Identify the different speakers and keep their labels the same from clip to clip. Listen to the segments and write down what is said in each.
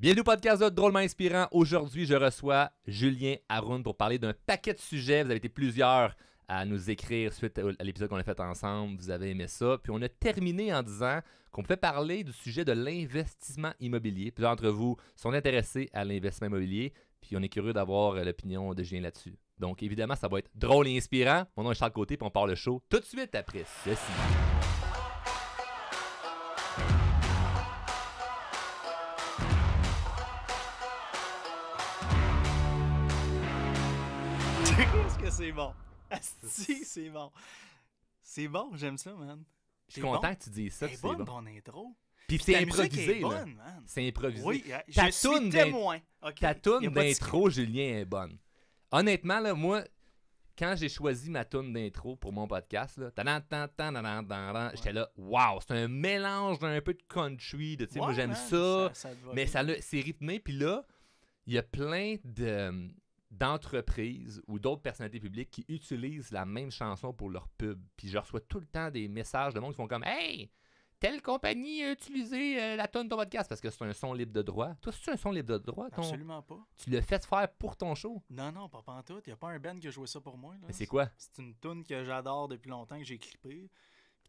Speaker 1: Bienvenue au podcast de Drôlement Inspirant. Aujourd'hui, je reçois Julien Haroun pour parler d'un paquet de sujets. Vous avez été plusieurs à nous écrire suite à l'épisode qu'on a fait ensemble. Vous avez aimé ça. Puis on a terminé en disant qu'on pouvait parler du sujet de l'investissement immobilier. Plusieurs d'entre vous sont intéressés à l'investissement immobilier. Puis on est curieux d'avoir euh, l'opinion de Julien là-dessus. Donc évidemment, ça va être drôle et inspirant. Mon nom est Charles Côté, puis on part le show tout de suite après ceci.
Speaker 2: c'est bon. Si, c'est bon. C'est bon, j'aime ça, man. Je suis content que tu dises ça. C'est bon, bonne intro. Puis, c'est improvisé, là. C'est improvisé. Oui, euh, je suis témoin. Ta tune d'intro,
Speaker 1: Julien, est bonne. Honnêtement, là, moi, quand j'ai choisi ma tune d'intro pour mon podcast, là, j'étais là, waouh c'est un mélange d'un peu de country, de, tu sais, moi j'aime ça, ça mais c'est rythmé, puis là, il y a plein de, d'entreprises ou d'autres personnalités publiques qui utilisent la même chanson pour leur pub. Puis je reçois tout le temps des messages de monde qui font comme Hey, telle compagnie a utilisé euh, la tonne de ton podcast parce que c'est un son libre de droit. Toi, c'est un son libre de droit Absolument pas. Tu le fais faire pour ton show Non, non, pas pantoute. Il n'y a pas un band qui
Speaker 2: a ça pour moi. Mais c'est quoi C'est une tune que j'adore depuis longtemps, que j'ai clippée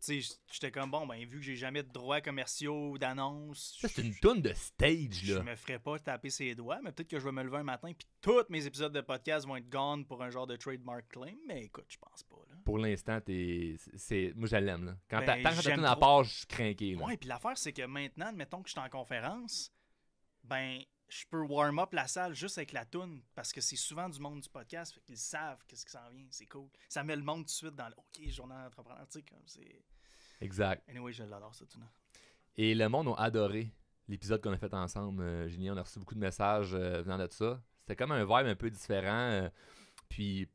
Speaker 2: tu sais, j'étais comme bon, ben vu que j'ai jamais de droits commerciaux d'annonces. Ça, c'est une
Speaker 1: tonne de stage, là. Je me
Speaker 2: ferais pas taper ses doigts, mais peut-être que je vais me lever un matin puis tous mes épisodes de podcast vont être gone pour un genre de trademark claim, mais écoute, je pense pas,
Speaker 1: là. Pour l'instant, t'es. C'est... Moi, je là. Quand ben, t'as t'as une page, je suis craqué, là. Ouais,
Speaker 2: puis l'affaire, c'est que maintenant, mettons que je suis en conférence, ben, je peux warm up la salle juste avec la toune parce que c'est souvent du monde du podcast, Ils savent qu'est-ce qui s'en vient, c'est cool. Ça met le monde tout de suite dans le OK, journal entrepreneur, Exact. Anyway, je l'adore,
Speaker 1: Et le monde a adoré l'épisode qu'on a fait ensemble, Génial. Euh, on a reçu beaucoup de messages euh, venant de ça. C'était comme un vibe un peu différent. Euh, puis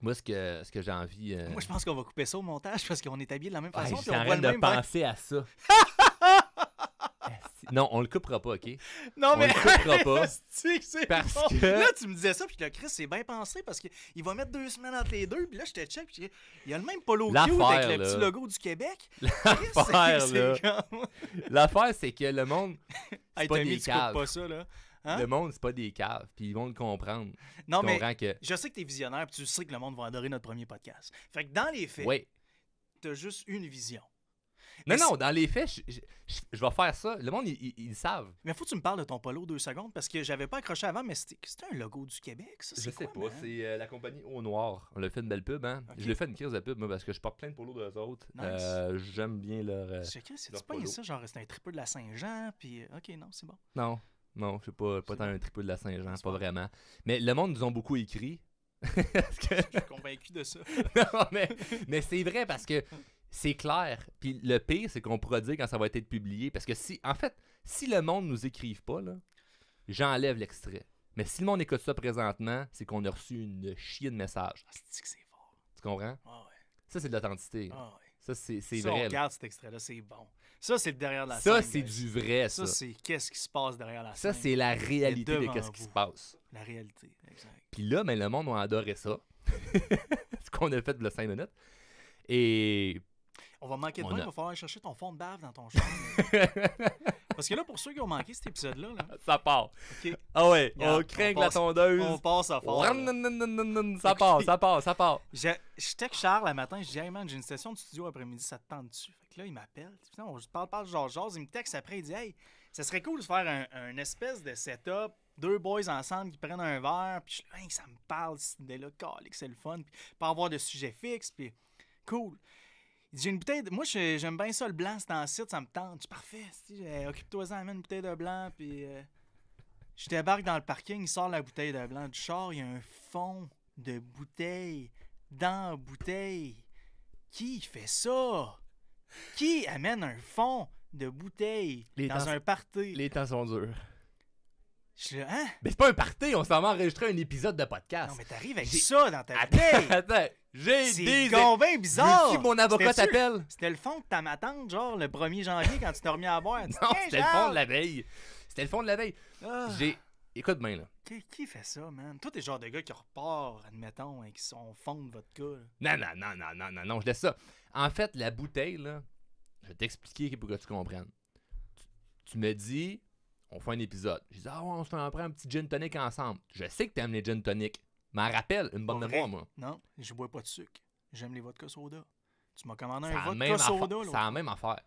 Speaker 1: moi, ce que, ce que j'ai envie. Moi, je
Speaker 2: pense qu'on va couper ça au montage parce qu'on est habillé de la même ah, façon. je en de penser à
Speaker 1: ça. Non, on le coupera pas, OK? Non, mais. On le coupera pas. parce que... Là, tu me disais ça,
Speaker 2: puis le Chris, c'est bien pensé parce qu'il va mettre deux semaines entre les deux, puis là, je te check, puis il y a le même polo avec le petit logo du Québec. L'affaire, là.
Speaker 1: L'affaire, c'est que le monde. pas des caves. Hein? Le monde, c'est pas des caves, puis ils vont le comprendre. Non, mais
Speaker 2: je sais que t'es visionnaire, puis tu sais que le monde va adorer notre premier podcast. Fait que dans les faits, oui. t'as juste une vision. Mais non, non, dans les faits, je, je, vais faire ça. Le monde, ils, savent. Mais faut que tu me parles de ton polo deux secondes parce que j'avais pas accroché avant, mais c'était un logo du Québec, ça. Je quoi, sais pas,
Speaker 1: c'est euh, la compagnie Au Noir. On a fait une belle pub, hein. Je l'ai fait une crise de pub, moi, parce que je porte plein de polos de les autres. Nice. Euh, j'aime bien leur. Euh, c'est pas ça,
Speaker 2: genre, c'est un triple de la Saint-Jean, puis euh, ok, non, c'est bon.
Speaker 1: Non. Non, je suis pas, pas tant un triple de la Saint-Jean, pas vraiment. Mais le monde nous a beaucoup écrit. Je suis convaincu de ça. non, mais, mais c'est vrai parce que c'est clair. Puis le pire, c'est qu'on pourra dire quand ça va être publié. Parce que si, en fait, si le monde nous écrive pas, là, j'enlève l'extrait. Mais si le monde écoute ça présentement, c'est qu'on a reçu une chier de message ah, Tu comprends? Ah Ça, c'est de l'authenticité. Ah Ça, c'est, c'est vrai. On regarde
Speaker 2: cet extrait-là, c'est bon. Ça, c'est derrière la ça, scène. Ça, c'est du vrai, ça. Ça, c'est qu'est-ce qui se passe derrière la ça, scène. Ça, c'est la réalité de qu'est-ce qui se passe. La réalité, exact.
Speaker 1: Puis là, ben, le monde a adoré ça. Ce qu'on a fait de 5 minutes. Et on va manquer de temps, pour il va
Speaker 2: falloir chercher ton fond de bave dans ton champ. Parce que là, pour ceux qui ont manqué cet épisode-là,
Speaker 1: ça part. Ah ouais, on craint la tondeuse. On passe à part.
Speaker 2: ça part, ça part, ça part. Je, texte Charles le matin, je dis Hey man, j'ai une session de studio après-midi, ça te tente dessus. Fait que là, il m'appelle. On parle, parle, genre, genre. Il me texte après, il dit Hey, ça serait cool de faire un, espèce de setup deux boys ensemble qui prennent un verre, puis je hey, ça me parle, des c'est le fun, puis pas avoir de sujet fixe, puis cool. J'ai une bouteille. Moi, j'aime bien ça, le blanc, c'est en site, ça me tente. C'est parfait. Euh, Occupe-toi-en, amène une bouteille de blanc. Puis euh, je débarque dans le parking, il sort la bouteille de blanc du char. Il y a un fond de bouteille dans la bouteille. Qui fait ça? Qui amène un fond de bouteille dans un
Speaker 1: party? Les temps sont durs.
Speaker 2: Je, hein? Mais c'est pas un party, on s'en va enregistrer un épisode de podcast. Non, mais t'arrives avec ça dans ta bouteille. attends. J'ai des. C'est bizarre. mon avocat t'appelle. C'était le fond de ta matante, genre le 1er janvier quand tu t'es remis à boire. non, c'était le fond de la veille. C'était le fond de la veille. Ah. J'ai. Écoute bien, là. Qui, fait ça, man? Toi, t'es genre de gars qui repart, admettons, et qui sont fond de votre cul. Non, non, non, non, non, non,
Speaker 1: non, je laisse ça. En fait, la bouteille, là, je vais t'expliquer pour que tu comprennes. Tu, me dis, on fait un épisode. Je dis, ah on se prend un petit gin tonic ensemble. Je sais que t'aimes les gin tonic. M'en rappelle, une bonne mémoire, moi.
Speaker 2: Non, je bois pas de sucre. J'aime les vodka soda. Tu m'as commandé un vodka soda, là. C'est la
Speaker 1: même affaire.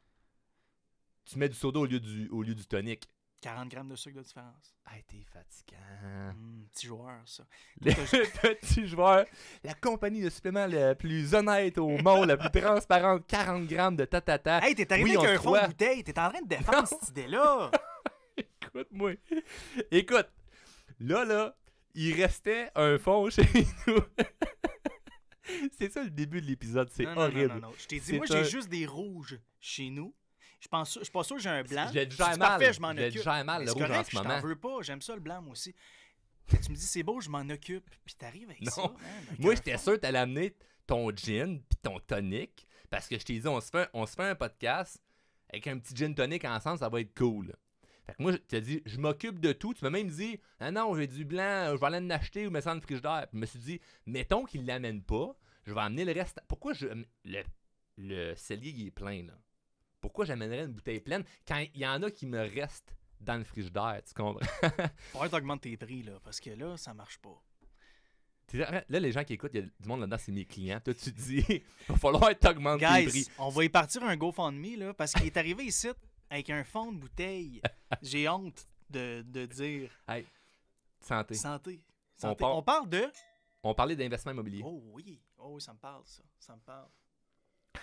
Speaker 1: Tu mets du soda au lieu du, au lieu du tonic.
Speaker 2: 40 grammes de sucre de différence. Hey, ah, t'es fatigant. Hmm, petit joueur, ça.
Speaker 1: petit joueur. La compagnie de suppléments la plus honnête au monde, la plus transparente, 40 grammes de tatata. Hey, t'es arrivé avec un fond bouteille. T'es en train de défendre cette idée-là. Écoute-moi. Écoute, là, là, il restait un fond chez nous. c'est ça le début de l'épisode, c'est non, non, horrible. Non, je t'ai dit, moi, j'ai juste
Speaker 2: des rouges chez nous. Je pense, je suis pas sûr que j'ai un blanc. J'ai déjà mal. je m'en occupe. J'ai mal le rouge en ce moment. Je veux pas, j'aime ça le blanc, moi aussi. tu me dis, c'est beau, je m'en occupe. Puis t'arrives
Speaker 1: avec ça. Hein, moi, j'étais sûr que allais amener ton gin puis ton tonic. Parce que je t'ai dit, on se fait, on se fait un podcast avec un petit gin tonic ensemble, ça va être cool moi, tu as dit, je m'occupe de tout. Tu m'as même dit, ah non, j'ai du blanc, je vais aller en acheter ou mettre ça dans le frigidaire. Puis je me suis dit, mettons qu'il l'amène pas, je vais amener le reste. Pourquoi je. Le, le cellier, il est plein, là. Pourquoi j'amènerais une bouteille pleine quand il y en a qui me restent dans le frigidaire, tu comprends?
Speaker 2: Faudrait augmentes tes prix, là, parce que là, ça marche pas.
Speaker 1: Là, les gens qui écoutent, il y a du monde là-dedans, c'est mes clients. Toi, tu te dis, il va falloir t'augmenter tes prix. on va y partir un
Speaker 2: GoFundMe, là, parce qu'il est arrivé ici, avec un fond de bouteille. J'ai honte de,
Speaker 1: dire. Hey, santé. Santé. santé. On, parle de. On parlait d'investissement immobilier. Oh
Speaker 2: oui. Oh ça me parle, ça. Ça me parle.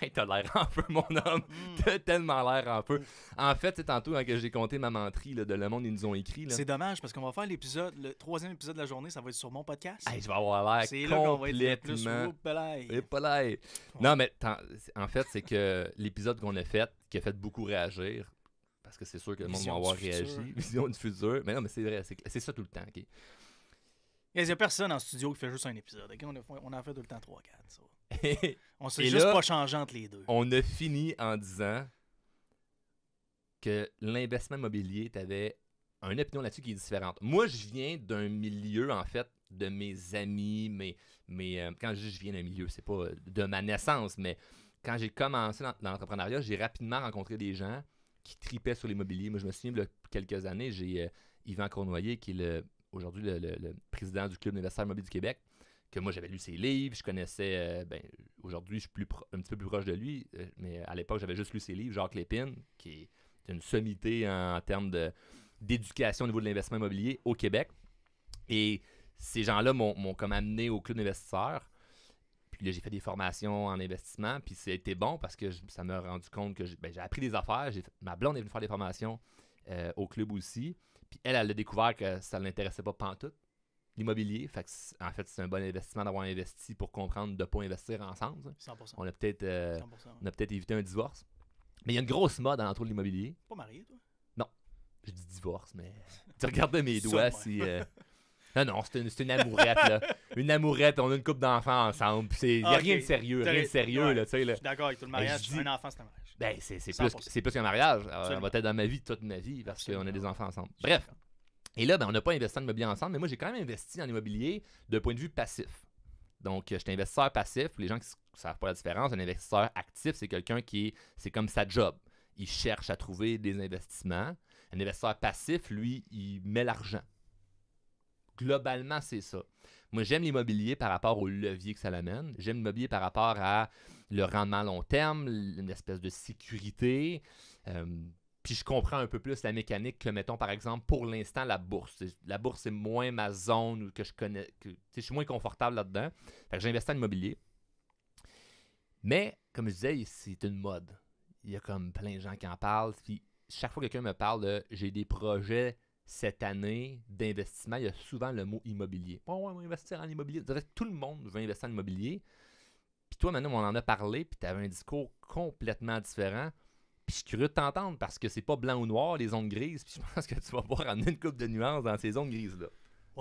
Speaker 1: Hey, t'as l'air un peu, mon mm. homme. Mm. T'as tellement l'air un peu. Oh. En fait, c'est tantôt hein, que j'ai compté ma menterie de Le Monde, ils nous ont écrit. C'est
Speaker 2: dommage parce qu'on va faire l'épisode, le troisième épisode de la journée, ça va être sur mon podcast. Hey, je vais avoir l'air C'est complètement... là qu'on va
Speaker 1: être plus Non, mais en fait, c'est que l'épisode qu'on a fait, qui a fait beaucoup réagir, parce que c'est sûr que le monde va avoir réagi. Vision du futur. Mais non, mais c'est vrai, c'est ça tout le temps. ok
Speaker 2: Il n'y a personne en studio qui fait juste un épisode. On, a, en fait tout le temps trois, quatre. Ça. on s'est juste pas changé entre les deux.
Speaker 1: On a fini en disant que l'investissement immobilier, tu avais une opinion là-dessus qui est différente. Moi, je viens d'un milieu, en fait, de mes amis, mais, euh, quand je dis je viens d'un milieu, c'est pas euh, de ma naissance, mais quand j'ai commencé dans l'entrepreneuriat, j'ai rapidement rencontré des gens qui tripait sur l'immobilier. Moi, je me souviens, il y a quelques années, j'ai euh, Yvan Cournoyer, qui est aujourd'hui le, président du Club d'investisseurs immobiliers du Québec, que moi, j'avais lu ses livres, je connaissais, euh, ben, aujourd'hui, je suis un petit peu plus proche de lui, euh, mais à l'époque, j'avais juste lu ses livres, Jacques Lépine, qui est une sommité en, en termes d'éducation au niveau de l'investissement immobilier au Québec. Et ces gens-là m'ont, comme amené au Club d'investisseurs. Puis j'ai fait des formations en investissement, puis c'était bon parce que ça m'a rendu compte que ben, j'ai appris des affaires. ma blonde est venue faire des formations euh, au club aussi. Puis elle, elle a découvert que ça ne l'intéressait pas pantoute, l'immobilier. Fait en fait, c'est un bon investissement d'avoir investi pour comprendre de ne pas investir ensemble. On a peut-être euh, peut évité un divorce. Mais il y a une grosse mode autour de l'immobilier. Pas marié, toi? Non. Je dis divorce, mais tu regardes mes doigts si... Euh, Non, non, c'est une, amourette, là. Une amourette, on a une couple d'enfants ensemble. Il n'y a ah, rien de sérieux, rien de sérieux, là, tu sais. Je suis d'accord avec tout le mariage.
Speaker 2: Un enfant, c'est un mariage. Ben,
Speaker 1: c'est plus, qu'un mariage. Euh, on va être dans ma vie toute ma vie parce qu'on a des enfants ensemble. Bref. Et là, ben, on n'a pas investi en immobilier ensemble, mais moi, j'ai quand même investi en immobilier d'un point de vue passif. Donc, euh, je suis investisseur passif. Les gens qui ne savent pas la différence, un investisseur actif, c'est quelqu'un qui C'est comme sa job. Il cherche à trouver des investissements. Un investisseur passif, lui, il met l'argent globalement, c'est ça. Moi, j'aime l'immobilier par rapport au levier que ça l'amène. J'aime l'immobilier par rapport à le rendement à long terme, une espèce de sécurité. puis je comprends un peu plus la mécanique que, mettons, par exemple, pour l'instant, la bourse. La bourse, c'est moins ma zone que je connais. Que, je suis moins confortable là-dedans. Fait que j'investis en immobilier. Mais, comme je disais, c'est une mode. Il y a comme plein de gens qui en parlent. Puis chaque fois que quelqu'un me parle j'ai des projets cette année d'investissement, il y a souvent le mot immobilier. Bon, on va investir en immobilier. tout le monde veut investir en immobilier. Puis toi, maintenant, on en a parlé, puis tu avais un discours complètement différent. Puis je suis curieux de t'entendre parce que c'est pas blanc ou noir, les zones grises. Puis je pense que tu vas voir amener une coupe de nuances dans ces zones grises-là.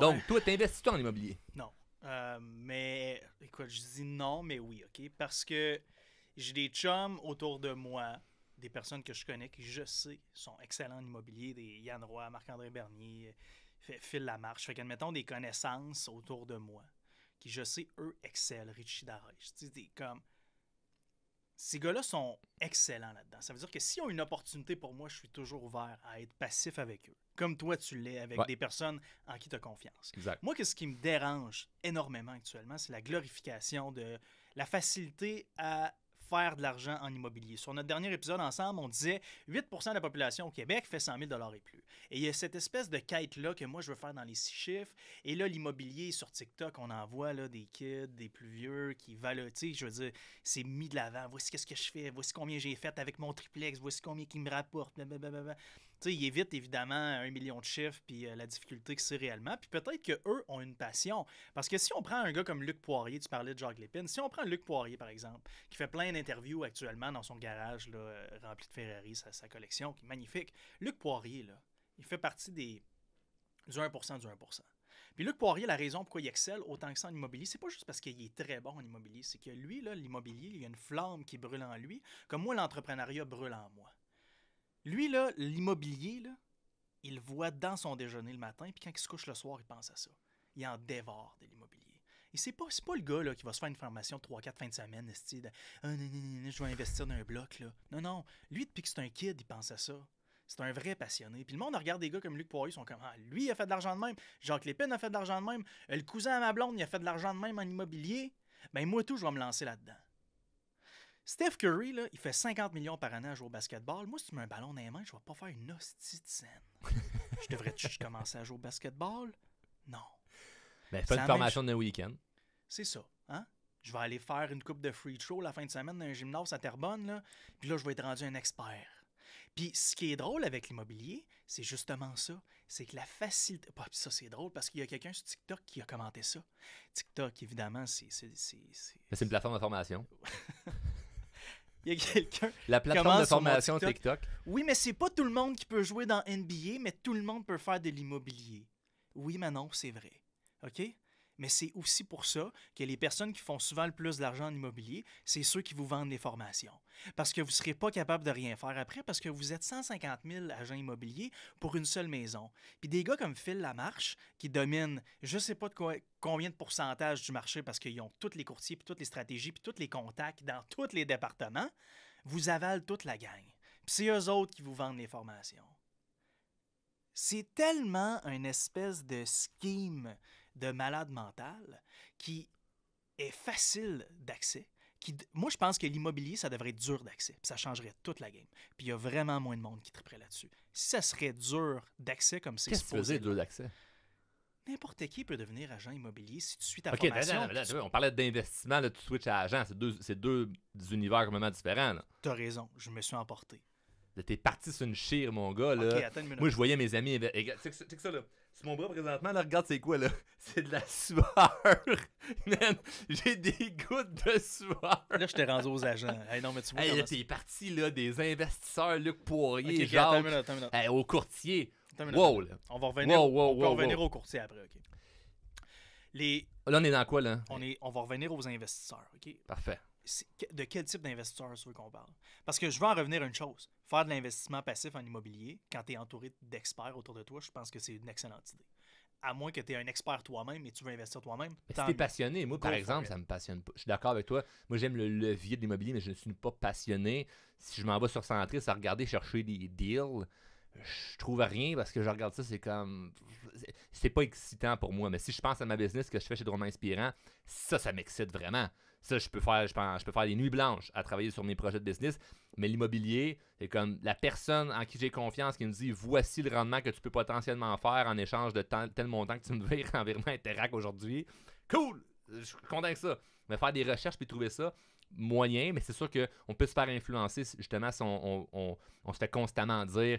Speaker 1: Donc, toi, t'investis-tu en immobilier?
Speaker 2: Non. Euh, mais, écoute, je dis non, mais oui, OK? Parce que j'ai des chums autour de moi des personnes que je connais, qui je sais sont excellents en immobilier, des Yann Roy, Marc-André Bernier, Phil Lamarche. Fait qu'admettons des connaissances autour de moi, qui je sais, eux, excellent, Richie Darèche. comme. Ces gars-là sont excellents là-dedans. Ça veut dire que s'ils ont une opportunité pour moi, je suis toujours ouvert à être passif avec eux. Comme toi, tu l'es avec des personnes en qui tu as confiance. Moi, ce qui me dérange énormément actuellement, c'est la glorification de la facilité à faire de l'argent en immobilier. Sur notre dernier épisode ensemble, on disait 8 de la population au Québec fait 100 000 et plus. Et il y a cette espèce de quête-là que moi, je veux faire dans les six chiffres. Et là, l'immobilier sur TikTok, on en voit là, des kids, des plus vieux qui valent, tu sais, je veux dire, c'est mis de l'avant. Voici qu'est-ce que je fais, voici combien j'ai fait avec mon triplex, voici combien qui me rapporte, T'sais, il évite évidemment un million de chiffres puis euh, la difficulté que c'est réellement. Puis peut-être qu'eux ont une passion. Parce que si on prend un gars comme Luc Poirier, tu parlais de Jacques Lépin. si on prend Luc Poirier par exemple, qui fait plein d'interviews actuellement dans son garage là, euh, rempli de Ferrari, sa, collection qui est magnifique. Luc Poirier, là, il fait partie des du 1% du 1%. Puis Luc Poirier, la raison pourquoi il excelle autant que ça en immobilier, c'est pas juste parce qu'il est très bon en immobilier, c'est que lui, l'immobilier, il y a une flamme qui brûle en lui, comme moi, l'entrepreneuriat brûle en moi. Lui, là, l'immobilier, là, il voit dans son déjeuner le matin, puis quand il se couche le soir, il pense à ça. Il en dévore de l'immobilier. Et c'est pas, pas le gars là, qui va se faire une formation 3-4 fins de semaine, style ah, non, je vais investir dans un bloc. Là. Non, non. Lui, depuis que c'est un kid, il pense à ça. C'est un vrai passionné. Puis le monde regarde des gars comme Luc Poirier, ils sont comme ah, lui, il a fait de l'argent de même. Jacques Lépine a fait de l'argent de même. Euh, le cousin à ma blonde, il a fait de l'argent de même en immobilier. Ben moi, tout, je vais me lancer là-dedans. Steph Curry, là, il fait 50 millions par année à jouer au basketball. Moi, si tu mets un ballon dans les mains, je vais pas faire une hostie de scène. je devrais commencer à jouer au basketball? Non.
Speaker 1: Ben, pas une formation de week-end.
Speaker 2: C'est ça. Hein? Je vais aller faire une coupe de free throw la fin de semaine dans un gymnase à Terrebonne, là, puis là, je vais être rendu un expert. Puis ce qui est drôle avec l'immobilier, c'est justement ça. C'est que la facilité. ça, c'est drôle parce qu'il y a quelqu'un sur TikTok qui a commenté ça. TikTok, évidemment, c'est.
Speaker 1: C'est une plateforme de formation.
Speaker 2: il y a quelqu'un. La plateforme de formation TikTok. Oui, mais c'est pas tout le monde qui peut jouer dans NBA, mais tout le monde peut faire de l'immobilier. Oui, mais non, c'est vrai. OK? mais c'est aussi pour ça que les personnes qui font souvent le plus d'argent en immobilier, c'est ceux qui vous vendent des formations. Parce que vous ne serez pas capable de rien faire après parce que vous êtes 150 000 agents immobiliers pour une seule maison. Puis des gars comme Phil Lamarche, qui domine je ne sais pas de combien de pourcentage du marché parce qu'ils ont tous les courtiers, puis toutes les stratégies, puis tous les contacts dans tous les départements, vous avalent toute la gang. Puis c'est eux autres qui vous vendent les formations. C'est tellement une espèce de scheme de malade mental qui est facile d'accès. Qui, moi, je pense que l'immobilier, ça devrait être dur d'accès. Ça changerait toute la game. Puis il y a vraiment moins de monde qui triperait là-dessus. Si ça serait dur d'accès comme c'est supposé. dur d'accès? N'importe qui peut devenir agent immobilier si tu suis ta ben formation. On
Speaker 1: parlait d'investissement, tu switches à agent. C'est deux, deux, univers complètement différents.
Speaker 2: Tu as raison, je me suis emporté.
Speaker 1: es parti sur une chire, mon gars. Là. Moi, je voyais mes amis. Tu que ça, là mon bras présentement, là, regarde c'est quoi là? C'est de la sueur! j'ai des gouttes de sueur! Là, je t'ai rendu aux agents. Hey, non, mais tu vois. Hey, là, t'es parti là, des investisseurs, Luc Poirier, au courtier. Wow, là. On va revenir, au
Speaker 2: courtier après, ok?
Speaker 1: Les... Là, on est dans quoi là? On,
Speaker 2: est, on va revenir aux investisseurs, ok? Parfait de quel type d'investisseur tu qu'on parle? Parce que je veux en revenir à une chose. Faire de l'investissement passif en immobilier, quand tu es entouré d'experts autour de toi, je pense que c'est une excellente idée. À moins que tu es un expert toi-même et tu veux investir toi-même. Si tu es passionné, moi par exemple, ça me
Speaker 1: passionne pas. Je suis d'accord avec toi. Moi j'aime le levier de l'immobilier, mais je ne suis pas passionné. Si je m'en vais sur Centris à regarder, chercher des deals, je trouve rien parce que je regarde ça, c'est comme. C'est pas excitant pour moi. Mais si je pense à ma business que je fais chez Drôme Inspirant, ça, ça m'excite vraiment. Ça, je peux faire, je, peux faire des nuits blanches à travailler sur mes projets de business. Mais l'immobilier, c'est comme la personne en qui j'ai confiance qui me dit voici le rendement que tu peux potentiellement faire en échange de tel montant que tu me en environnement Interac aujourd'hui. Cool! Je suis content ça. Mais faire des recherches puis trouver ça moyen, mais c'est sûr qu'on peut se faire influencer justement si on se fait constamment dire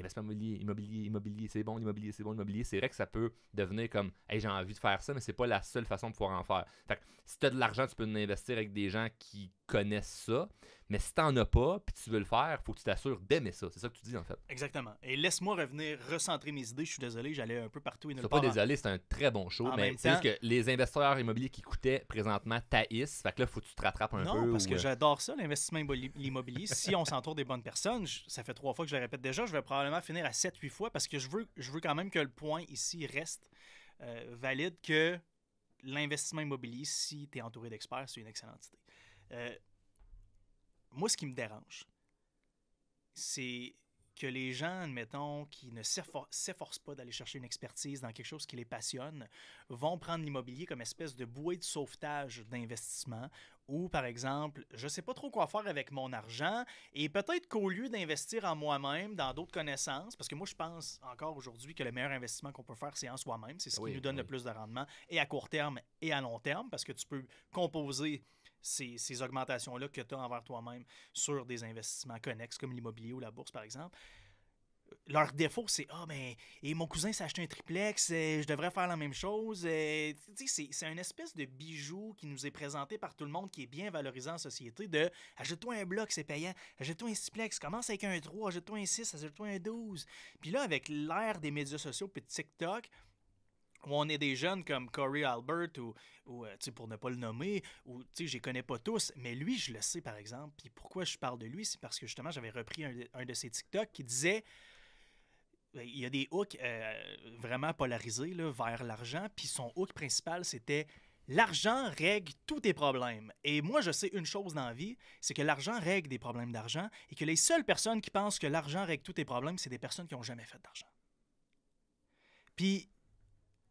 Speaker 1: Investissement immobilier, immobilier, immobilier, c'est bon, immobilier, c'est bon, immobilier. C'est vrai que ça peut devenir comme, j'ai envie de faire ça, mais c'est pas la seule façon de pouvoir en faire. Fait si tu as de l'argent, tu peux investir avec des gens qui, connaissent ça. Mais si t'en as pas, puis tu veux le faire, faut que tu t'assures d'aimer ça. C'est ça que tu dis, en fait.
Speaker 2: Exactement. Et laisse-moi revenir recentrer mes idées. Je suis désolé, j'allais un peu partout et ne pas. pas désolé, c'est un très bon show, mais c'est que
Speaker 1: les investisseurs immobiliers qui coûtaient présentement taïs. Fait que là, faut que tu te rattrapes un peu. Non, parce que euh,
Speaker 2: j'adore ça, l'investissement immobilier. si on s'entoure des bonnes personnes, ça fait trois fois que je le répète déjà, je vais probablement finir à 7-8 fois parce que je veux, je veux quand même que le point ici reste euh, valide que l'investissement immobilier, si tu es entouré d'experts, c'est une excellente idée. Euh, moi, ce qui me dérange, c'est que les gens, admettons, qui ne s'efforcent pas d'aller chercher une expertise dans quelque chose qui les passionne, vont prendre l'immobilier comme espèce de bouée de sauvetage d'investissement ou, par exemple, je ne sais pas trop quoi faire avec mon argent et peut-être qu'au lieu d'investir en moi-même, dans d'autres connaissances, parce que moi, je pense encore aujourd'hui que le meilleur investissement qu'on peut faire, c'est en soi-même, c'est ce ah qui nous donne ah le plus de rendement et à court terme et à long terme, parce que tu peux composer ces, augmentations-là que tu as envers toi-même sur des investissements connexes comme l'immobilier ou la bourse, par exemple. Leur défaut, c'est Ah, oh, ben, eh, et mon cousin s'est acheté un triplex, et euh, je devrais faire la même chose. Euh, c'est une espèce de bijou qui nous est présenté par tout le monde qui est bien valorisé en société de Achète-toi un bloc, c'est payant. ajoute toi un triplex, commence avec un 3, ajoute toi un 6, ajoute toi un 12. Puis là, avec l'ère des médias sociaux puis de TikTok, où on est des jeunes comme Corey Albert ou, ou euh, pour ne pas le nommer, ou je les connais pas tous, mais lui, je le sais par exemple. Puis pourquoi je parle de lui, c'est parce que justement, j'avais repris un de, ses TikTok qui disait ben, il y a des hooks euh, vraiment polarisés là, vers l'argent, puis son hook principal, c'était L'argent règle tous tes problèmes. Et moi, je sais une chose dans la vie, c'est que l'argent règle des problèmes d'argent et que les seules personnes qui pensent que l'argent règle tous tes problèmes, c'est des personnes qui n'ont jamais fait d'argent. Puis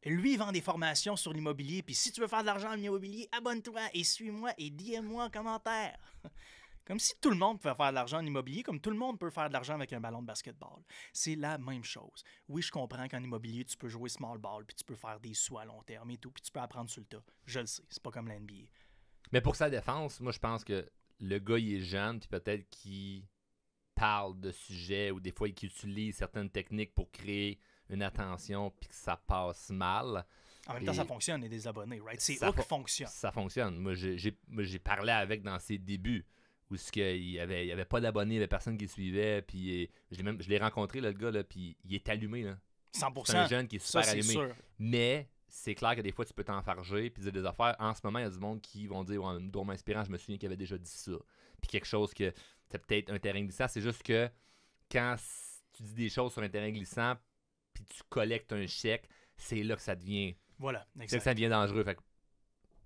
Speaker 2: lui vend des formations sur l'immobilier, puis si tu veux faire de l'argent en immobilier, abonne-toi et suis-moi et dis-moi en commentaire. Comme si tout le monde pouvait faire de l'argent en immobilier, comme tout le monde peut faire de l'argent avec un ballon de basketball. C'est la même chose. Oui, je comprends qu'en immobilier, tu peux jouer small ball, puis tu peux faire des sous à long terme et tout, puis tu peux apprendre sur le tas. Je le sais, c'est pas comme l'NBA.
Speaker 1: Mais pour sa défense, moi, je pense que le gars, il est jeune, puis peut-être qu'il parle de sujets ou des fois il utilise certaines techniques pour créer une attention puis que ça passe mal. En même temps, ça
Speaker 2: fonctionne, a des abonnés, right? C'est eux qui
Speaker 1: fonctionne. Ça fonctionne. Moi, j'ai parlé avec dans ses débuts où il n'y avait, il avait pas d'abonnés, il n'y avait personne qui suivait. Euh, je l'ai rencontré, le gars, là, puis il est allumé. Là. 100%. C'est un jeune qui est super allumé. Mais c'est clair que des fois, tu peux t'enfarger puis dire des affaires. En ce moment, il y a du monde qui vont dire ouais, dormant inspirant, je me souviens qu'il avait déjà dit ça. Puis quelque chose que c'est peut-être un terrain glissant. C'est juste que quand tu dis des choses sur un terrain glissant, si tu collectes un chèque, c'est là que ça devient. Voilà, C'est ça devient dangereux.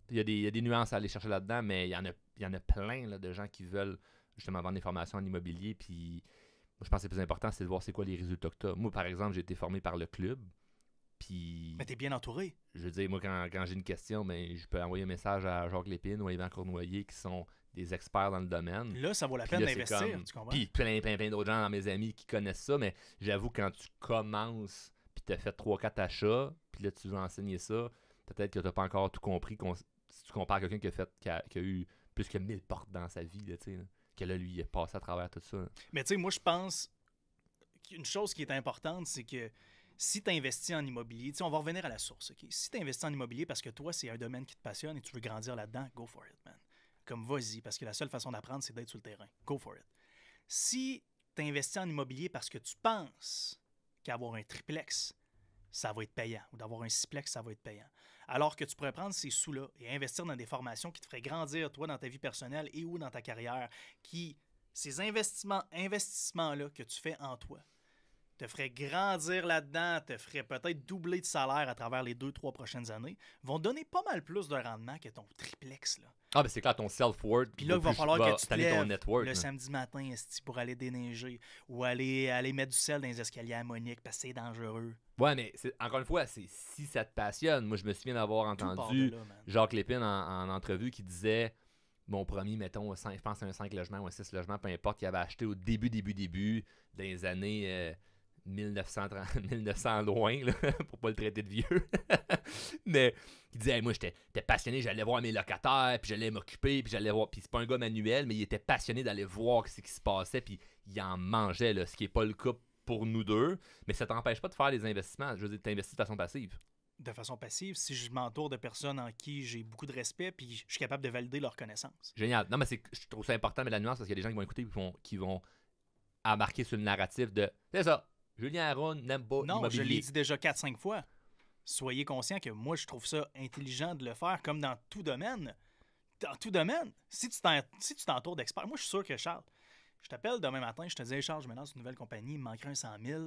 Speaker 1: il, y a des, nuances à aller chercher là-dedans, mais il y en a, y en a plein de gens qui veulent justement vendre des formations en immobilier. Puis je pense que le plus important, c'est de voir c'est quoi les résultats que tu as. Moi, par exemple, j'ai été formé par le club. Puis. Mais t'es bien entouré. Je veux dire, moi, quand, j'ai une question, ben, je peux envoyer un message à Jacques Lépine ou à Yvan Cournoyer qui sont des experts dans le domaine. Là, ça vaut la peine d'investir, tu comprends? Puis plein, plein, plein d'autres gens dans mes amis qui connaissent ça, mais j'avoue, quand tu commences, puis t'as fait 3-4 achats, puis là, tu veux enseigner ça, peut-être que t'as pas encore tout compris. Si tu compares quelqu'un qui a, fait, qui a, eu plus que 1000 portes dans sa vie, là, là, que là, lui, est passé à travers tout ça. Mais
Speaker 2: tu sais, moi, je pense qu'une chose qui est importante, c'est que si tu investis en immobilier, on va revenir à la source. OK? Si tu investis en immobilier parce que toi, c'est un domaine qui te passionne et tu veux grandir là-dedans, go for it, man comme vas-y, parce que la seule façon d'apprendre, c'est d'être sur le terrain. Go for it. Si tu investis en immobilier parce que tu penses qu'avoir un triplex, ça va être payant, ou d'avoir un siplex, ça va être payant. Alors que tu pourrais prendre ces sous-là et investir dans des formations qui te feraient grandir, toi, dans ta vie personnelle et ou dans ta carrière, qui, ces investissements, investissements-là que tu fais en toi, te ferait grandir là-dedans, te ferait peut-être doubler de salaire à travers les deux, trois prochaines années, vont donner pas mal plus de rendement que ton triplex. Là.
Speaker 1: Ah, ben c'est clair, ton self-worth. Puis là, il va falloir que tu ton network, le
Speaker 2: samedi matin pour aller déneiger ou aller, aller mettre du sel dans les escaliers ammoniques parce que c'est dangereux. Ouais, mais
Speaker 1: encore une fois, c'est si ça te passionne. Moi, je me souviens d'avoir entendu Jacques Lépine en, entrevue qui disait mon premier, mettons, 5, je pense à un 5 logements ou un 6 logements, peu importe, qu'il avait acheté au début, début, début, des années. Euh, 1930, 1900 loin, pour pour pas le traiter de vieux. mais il disait, moi, j'étais passionné, j'allais voir mes locataires, puis j'allais m'occuper, puis j'allais voir. Puis c'est pas un gars manuel, mais il était passionné d'aller voir ce qui se passait, puis il en mangeait, là, ce qui est pas le cas pour nous deux. Mais ça t'empêche pas de faire des investissements. Je veux dire, t'investis de façon passive
Speaker 2: de façon passive si je m'entoure de personnes en qui j'ai beaucoup de respect puis je suis capable de valider leurs connaissances.
Speaker 1: Génial. Non, mais je trouve ça important, mais la nuance, parce qu'il y a des gens qui vont écouter qui vont, qui vont embarquer sur le narratif de
Speaker 2: c'est ça, Julien Aron n'aime pas Non, je l'ai dit déjà 4-5 fois. Soyez conscient que moi, je trouve ça intelligent de le faire, comme dans tout domaine. Dans tout domaine. Si tu, si t'entoures d'experts, moi, je suis sûr que Charles, je t'appelle demain matin, je te dis, Charles, je me lance une nouvelle compagnie, il me manquerait un 100 000.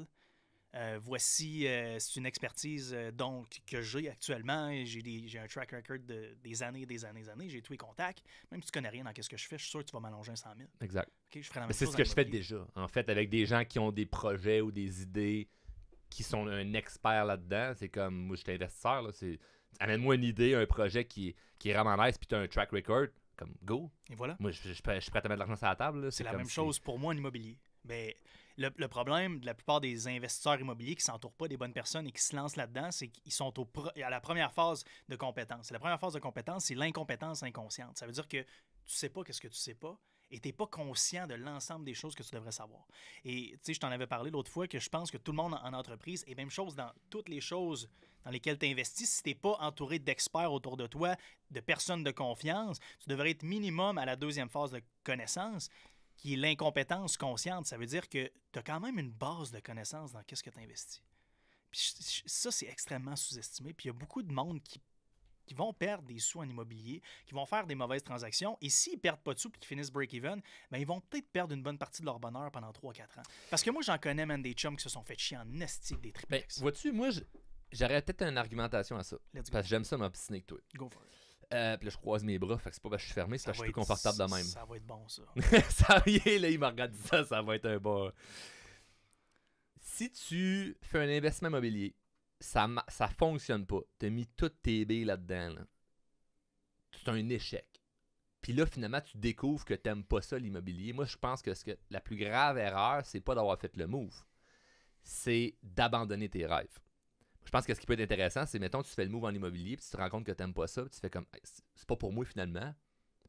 Speaker 2: Euh, voici, euh, c'est une expertise euh, donc que j'ai actuellement. J'ai un track record des années, des années, des années. J'ai tous les contacts. Même si tu connais rien dans ce que je fais, je suis sûr que tu vas m'allonger un 100 000. Exact. c'est ce que je fais déjà.
Speaker 1: En fait, avec des gens qui ont des projets ou des idées qui sont un expert là-dedans, c'est comme moi, je suis investisseur. Amène-moi une idée, un projet qui, qui en vraiment puis tu as un track record. Comme go. Et voilà. Moi, je, suis prêt à mettre de l'argent sur la table. C'est la même chose
Speaker 2: pour moi en immobilier. Mais le, problème de la plupart des investisseurs immobiliers qui ne s'entourent pas des bonnes personnes et qui se lancent là-dedans, c'est qu'ils sont au à la première phase de compétence. la première phase de compétence, c'est l'incompétence inconsciente. Ça veut dire que tu sais pas qu'est-ce que tu sais pas et tu n'es pas conscient de l'ensemble des choses que tu devrais savoir. Et tu sais, je t'en avais parlé l'autre fois que je pense que tout le monde en entreprise, et même chose dans toutes les choses dans lesquelles tu investis, si tu n'es pas entouré d'experts autour de toi, de personnes de confiance, tu devrais être minimum à la deuxième phase de connaissance qui est l'incompétence consciente. Ça veut dire que tu as quand même une base de connaissances dans qu'est-ce que tu investis. Puis ça, c'est extrêmement sous-estimé. Puis il y a beaucoup de monde qui, vont perdre des sous en immobilier, qui vont faire des mauvaises transactions. Et s'ils perdent pas de sous et qu'ils finissent break-even, ben, ils vont peut-être perdre une bonne partie de leur bonheur pendant 3-4 ans. Parce que moi, j'en connais même des chums qui se sont fait chier en esti des ben, triplex.
Speaker 1: vois-tu, moi, j'aurais peut-être une argumentation à ça. Parce que j'aime ça m'obstiner que toi. Go for it. Euh, puis là, je croise mes bras, fait que c'est pas parce que je suis fermé, c'est que je suis plus confortable de même. Ça va être bon, ça. ça y est, là, il m'a regardé ça, ça va être un bon. Si tu fais un investissement immobilier, ça, ça fonctionne pas. T'as mis toutes tes billes là-dedans. C'est un échec. Puis là, finalement, tu découvres que t'aimes pas ça, l'immobilier. Moi, je pense que, que la plus grave erreur, c'est pas d'avoir fait le move. C'est d'abandonner tes rêves je pense que ce qui peut être intéressant, c'est mettons, tu fais le move en immobilier, puis tu te rends compte que tu n'aimes pas ça, tu fais comme, c'est pas pour moi finalement.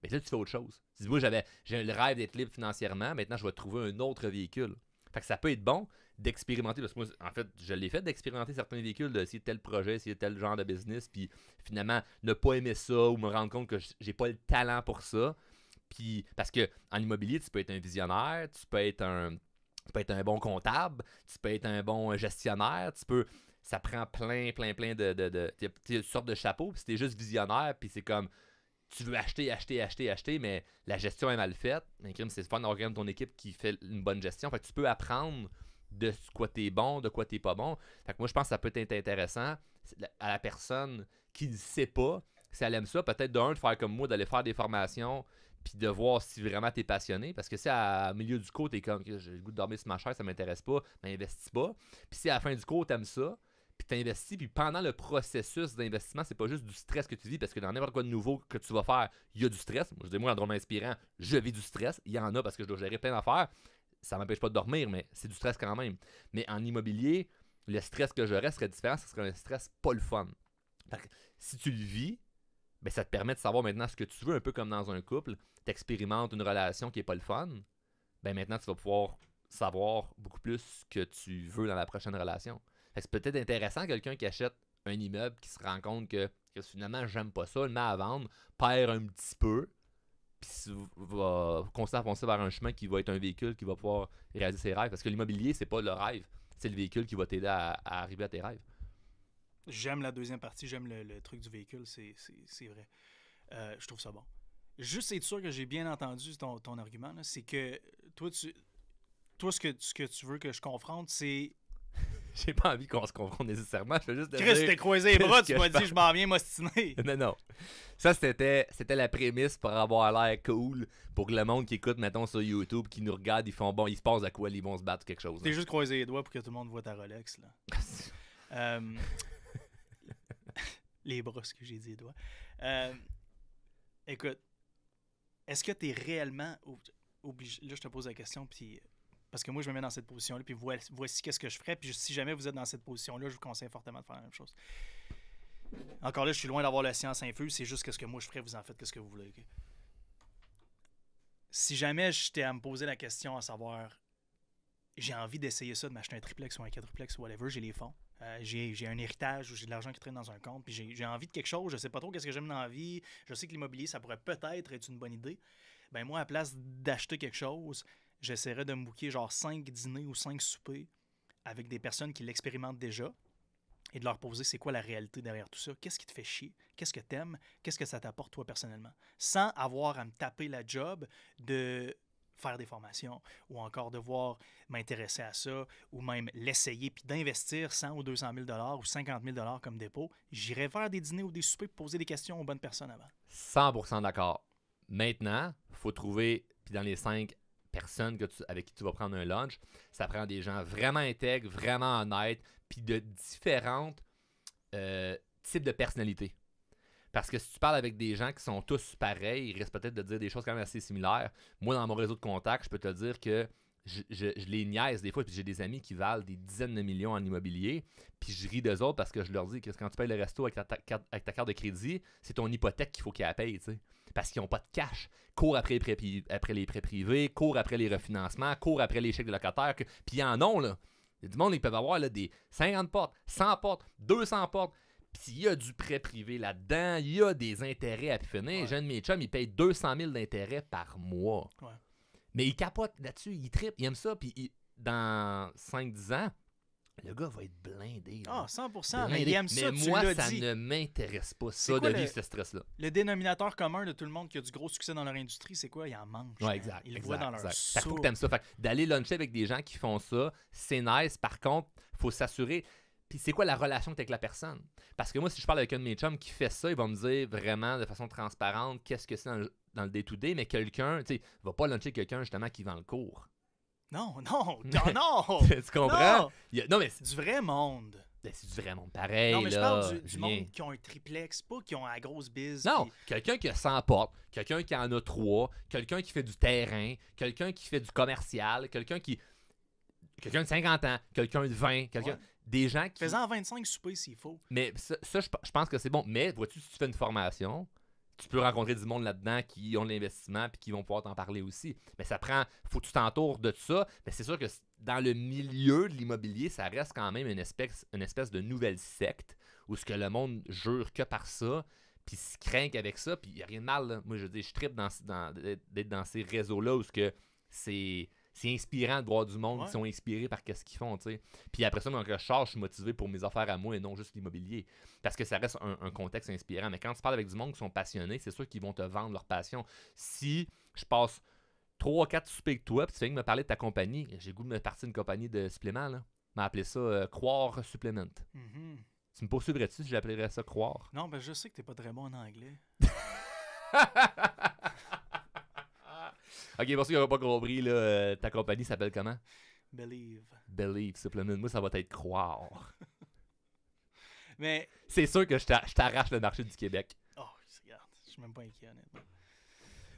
Speaker 1: Mais là, tu fais autre chose. Tu dis, moi, j'avais, j'ai le rêve d'être libre financièrement, maintenant, je vais trouver un autre véhicule. Fait que ça peut être bon d'expérimenter, parce que moi, en fait, je l'ai fait d'expérimenter certains véhicules, d'essayer tel projet, d'essayer tel genre de business, puis finalement, ne pas aimer ça ou me rendre compte que j'ai pas le talent pour ça. Puis, parce que en immobilier, tu peux être un visionnaire, tu peux être un, tu peux être un bon comptable, tu peux être un bon gestionnaire, tu peux ça prend plein, plein, plein de. de, de une sorte de chapeau. Puis c'était juste visionnaire, puis c'est comme. Tu veux acheter, acheter, acheter, acheter, mais la gestion est mal faite. crime, C'est fun d'avoir ton équipe qui fait une bonne gestion. Fait tu peux apprendre de quoi t'es bon, de quoi tu t'es pas bon. Fait moi, je pense que ça peut être intéressant à la personne qui ne sait pas, si elle aime ça, peut-être d'un, de faire comme moi, d'aller faire des formations, puis de voir si vraiment tu es passionné. Parce que si à, milieu du cours, t'es comme, j'ai le goût de dormir sur ma chaise, ça m'intéresse pas, mais ben, investis pas. Puis si à la fin du cours, aimes ça, puis t'investis, puis pendant le processus d'investissement, c'est pas juste du stress que tu vis, parce que dans n'importe quoi de nouveau que tu vas faire, il y a du stress. Moi, je dis, moi, en drôme inspirant, je vis du stress. Il y en a parce que je dois gérer plein d'affaires. Ça m'empêche pas de dormir, mais c'est du stress quand même. Mais en immobilier, le stress que j'aurais serait différent, ce serait un stress pas le fun. si tu le vis, ben, ça te permet de savoir maintenant ce que tu veux, un peu comme dans un couple. Tu expérimentes une relation qui est pas le fun. Ben maintenant, tu vas pouvoir savoir beaucoup plus ce que tu veux dans la prochaine relation c'est peut-être intéressant quelqu'un qui achète un immeuble qui se rend compte que, finalement j'aime pas ça, le met à vendre, perd un petit peu, puis va constamment vers un chemin qui va être un véhicule qui va pouvoir réaliser ses rêves. Parce que l'immobilier, c'est pas le rêve, c'est le véhicule qui va t'aider à, arriver à tes rêves.
Speaker 2: J'aime la deuxième partie, j'aime le, truc du véhicule, c'est vrai. Euh, je trouve ça bon. Juste c'est sûr que j'ai bien entendu ton, argument, c'est que toi, tu, toi
Speaker 1: ce, que, ce que tu veux que je confronte, c'est j'ai pas envie qu'on se confronte nécessairement. Je juste Chris, t'es croisé les bras, tu m'as dit je m'en viens m'ostiner. Non, non. Ça, c'était, c'était la prémisse pour avoir l'air cool pour que le monde qui écoute, mettons, sur YouTube, qui nous regarde, ils font bon, ils se passent à quoi, ils vont se battre quelque chose. T'es hein. juste
Speaker 2: croisé les doigts pour que tout le monde voit ta Rolex, là. Euh, les bras, ce que j'ai dit, les doigts. Euh, écoute, est-ce que t'es réellement obligé. Là, je te pose la question, puis parce que moi, je me mets dans cette position-là, puis voici, qu'est-ce que je ferais. Puis si jamais vous êtes dans cette position-là, je vous conseille fortement de faire la même chose. Encore là, je suis loin d'avoir la science infuse, c'est juste qu'est-ce que moi je ferais, vous en faites qu'est-ce que vous voulez. Si jamais j'étais à me poser la question à savoir, j'ai envie d'essayer ça, de m'acheter un triplex ou un quadruplex ou whatever, j'ai les fonds, euh, j'ai un héritage ou j'ai de l'argent qui traîne dans un compte, puis j'ai envie de quelque chose, je sais pas trop qu'est-ce que j'aime dans la vie, je sais que l'immobilier, ça pourrait peut-être être une bonne idée. Ben moi, à place d'acheter quelque chose, j'essaierais de me bouquer genre 5 dîners ou 5 soupers avec des personnes qui l'expérimentent déjà et de leur poser c'est quoi la réalité derrière tout ça, qu'est-ce qui te fait chier, qu'est-ce que t'aimes, qu'est-ce que ça t'apporte toi personnellement, sans avoir à me taper la job de faire des formations ou encore devoir m'intéresser à ça ou même l'essayer puis d'investir 100 ou 200 000 dollars ou 50 000 dollars comme dépôt, j'irai faire des dîners ou des soupers pour poser des questions aux bonnes personnes avant.
Speaker 1: 100% d'accord. Maintenant, faut trouver puis dans les cinq personne que avec qui tu vas prendre un lunch. Ça prend des gens vraiment intègres, vraiment honnêtes, puis de différents euh, types de personnalités. Parce que si tu parles avec des gens qui sont tous pareils, il risquent peut-être de dire des choses quand même assez similaires. Moi, dans mon réseau de contacts, je peux te dire que je, les niaise des fois, puis j'ai des amis qui valent des dizaines de millions en immobilier, puis je ris d'eux autres parce que je leur dis que quand tu payes le resto avec ta, carte de crédit, c'est ton hypothèque qu'il faut qu'ils la payent, tu sais. Parce qu'ils n'ont pas de cash. Cours après les, prêts, après les prêts privés, cours après les refinancements, cours après les chèques de locataires, puis ils en ont, là. Il du monde, ils peuvent avoir là, des 50 portes, 100 portes, 200 portes. Puis il y a du prêt privé là-dedans, il y a des intérêts à finir. un Jeune mes chums, ils payent 200 000 d'intérêts par mois. Mais il capote là-dessus, il tripe, il aime ça, puis dans 5-10 ans, le gars va être blindé. Ah, 100%, mais il aime mais moi, ça dit. ne m'intéresse pas, ça, de vivre ce stress-là.
Speaker 2: Le dénominateur commun de tout le monde qui a du gros succès dans leur industrie, c'est quoi? Il en mange. Ouais, hein. exact. Il le voit dans exact. leur Parfois que t'aimes ça.
Speaker 1: d'aller luncher avec des gens qui font ça, c'est nice. Par contre, faut s'assurer... Puis c'est quoi la relation que tu avec la personne? Parce que moi, si je parle avec un de mes chums qui fait ça, il va me dire vraiment de façon transparente qu'est-ce que c'est dans, le day-to-day, mais quelqu'un, tu sais, va pas luncher quelqu'un justement qui vend le cours.
Speaker 2: Non, non, non, non! tu comprends?
Speaker 1: Non, mais c'est du vrai monde. Ben, c'est du vrai monde pareil. Non, mais je parle du, monde
Speaker 2: qui ont un triplex, pas qui ont la grosse bise.
Speaker 1: Non, quelqu'un qui a 100 portes, quelqu'un qui en a trois, quelqu'un qui fait du terrain, quelqu'un qui fait du commercial, quelqu'un qui quelqu'un de 50 ans, quelqu'un de 20, quelqu'un. Des gens qui. Faisant
Speaker 2: 25 soupers s'il faut.
Speaker 1: Mais ça, je, pense que c'est bon. Mais vois-tu, si tu fais une formation, tu peux rencontrer du monde là-dedans qui ont l'investissement puis qui vont pouvoir t'en parler aussi. Mais ça prend. Faut que tu t'entoures de ça. Mais c'est sûr que dans le milieu de l'immobilier, ça reste quand même une espèce, une espèce de nouvelle secte où ce que le monde jure que par ça puis se craint avec ça, puis il n'y a rien de mal. Moi, je dis, je tripe dans, d'être dans ces réseaux-là où ce que c'est c'est inspirant de voir du monde ils qui sont inspirés par ce qu'ils font, tu Puis après ça, dans recherche, je suis motivé pour mes affaires à moi et non juste l'immobilier. Parce que ça reste un, contexte inspirant. Mais quand tu parles avec du monde qui sont passionnés, c'est sûr qu'ils vont te vendre leur passion. Si je passe 3-4 suspects toi, puis tu viens me parler de ta compagnie, j'ai goût de me partir d'une compagnie de suppléments, là. m'a ça euh, Croire Supplement. Mm-hmm. Tu me poursuivrais-tu si j'appellerais ça Croire?
Speaker 2: Non, mais ben, je sais que t'es pas très bon en anglais.
Speaker 1: Ok, pour ceux qui n'ont pas compris, là, euh, ta compagnie s'appelle comment? Believe. Believe, supplément. Moi, ça va être croire. Mais. C'est sûr que je t'arrache le marché du Québec.
Speaker 2: Oh, regarde, je suis même pas inquiet, honnêtement.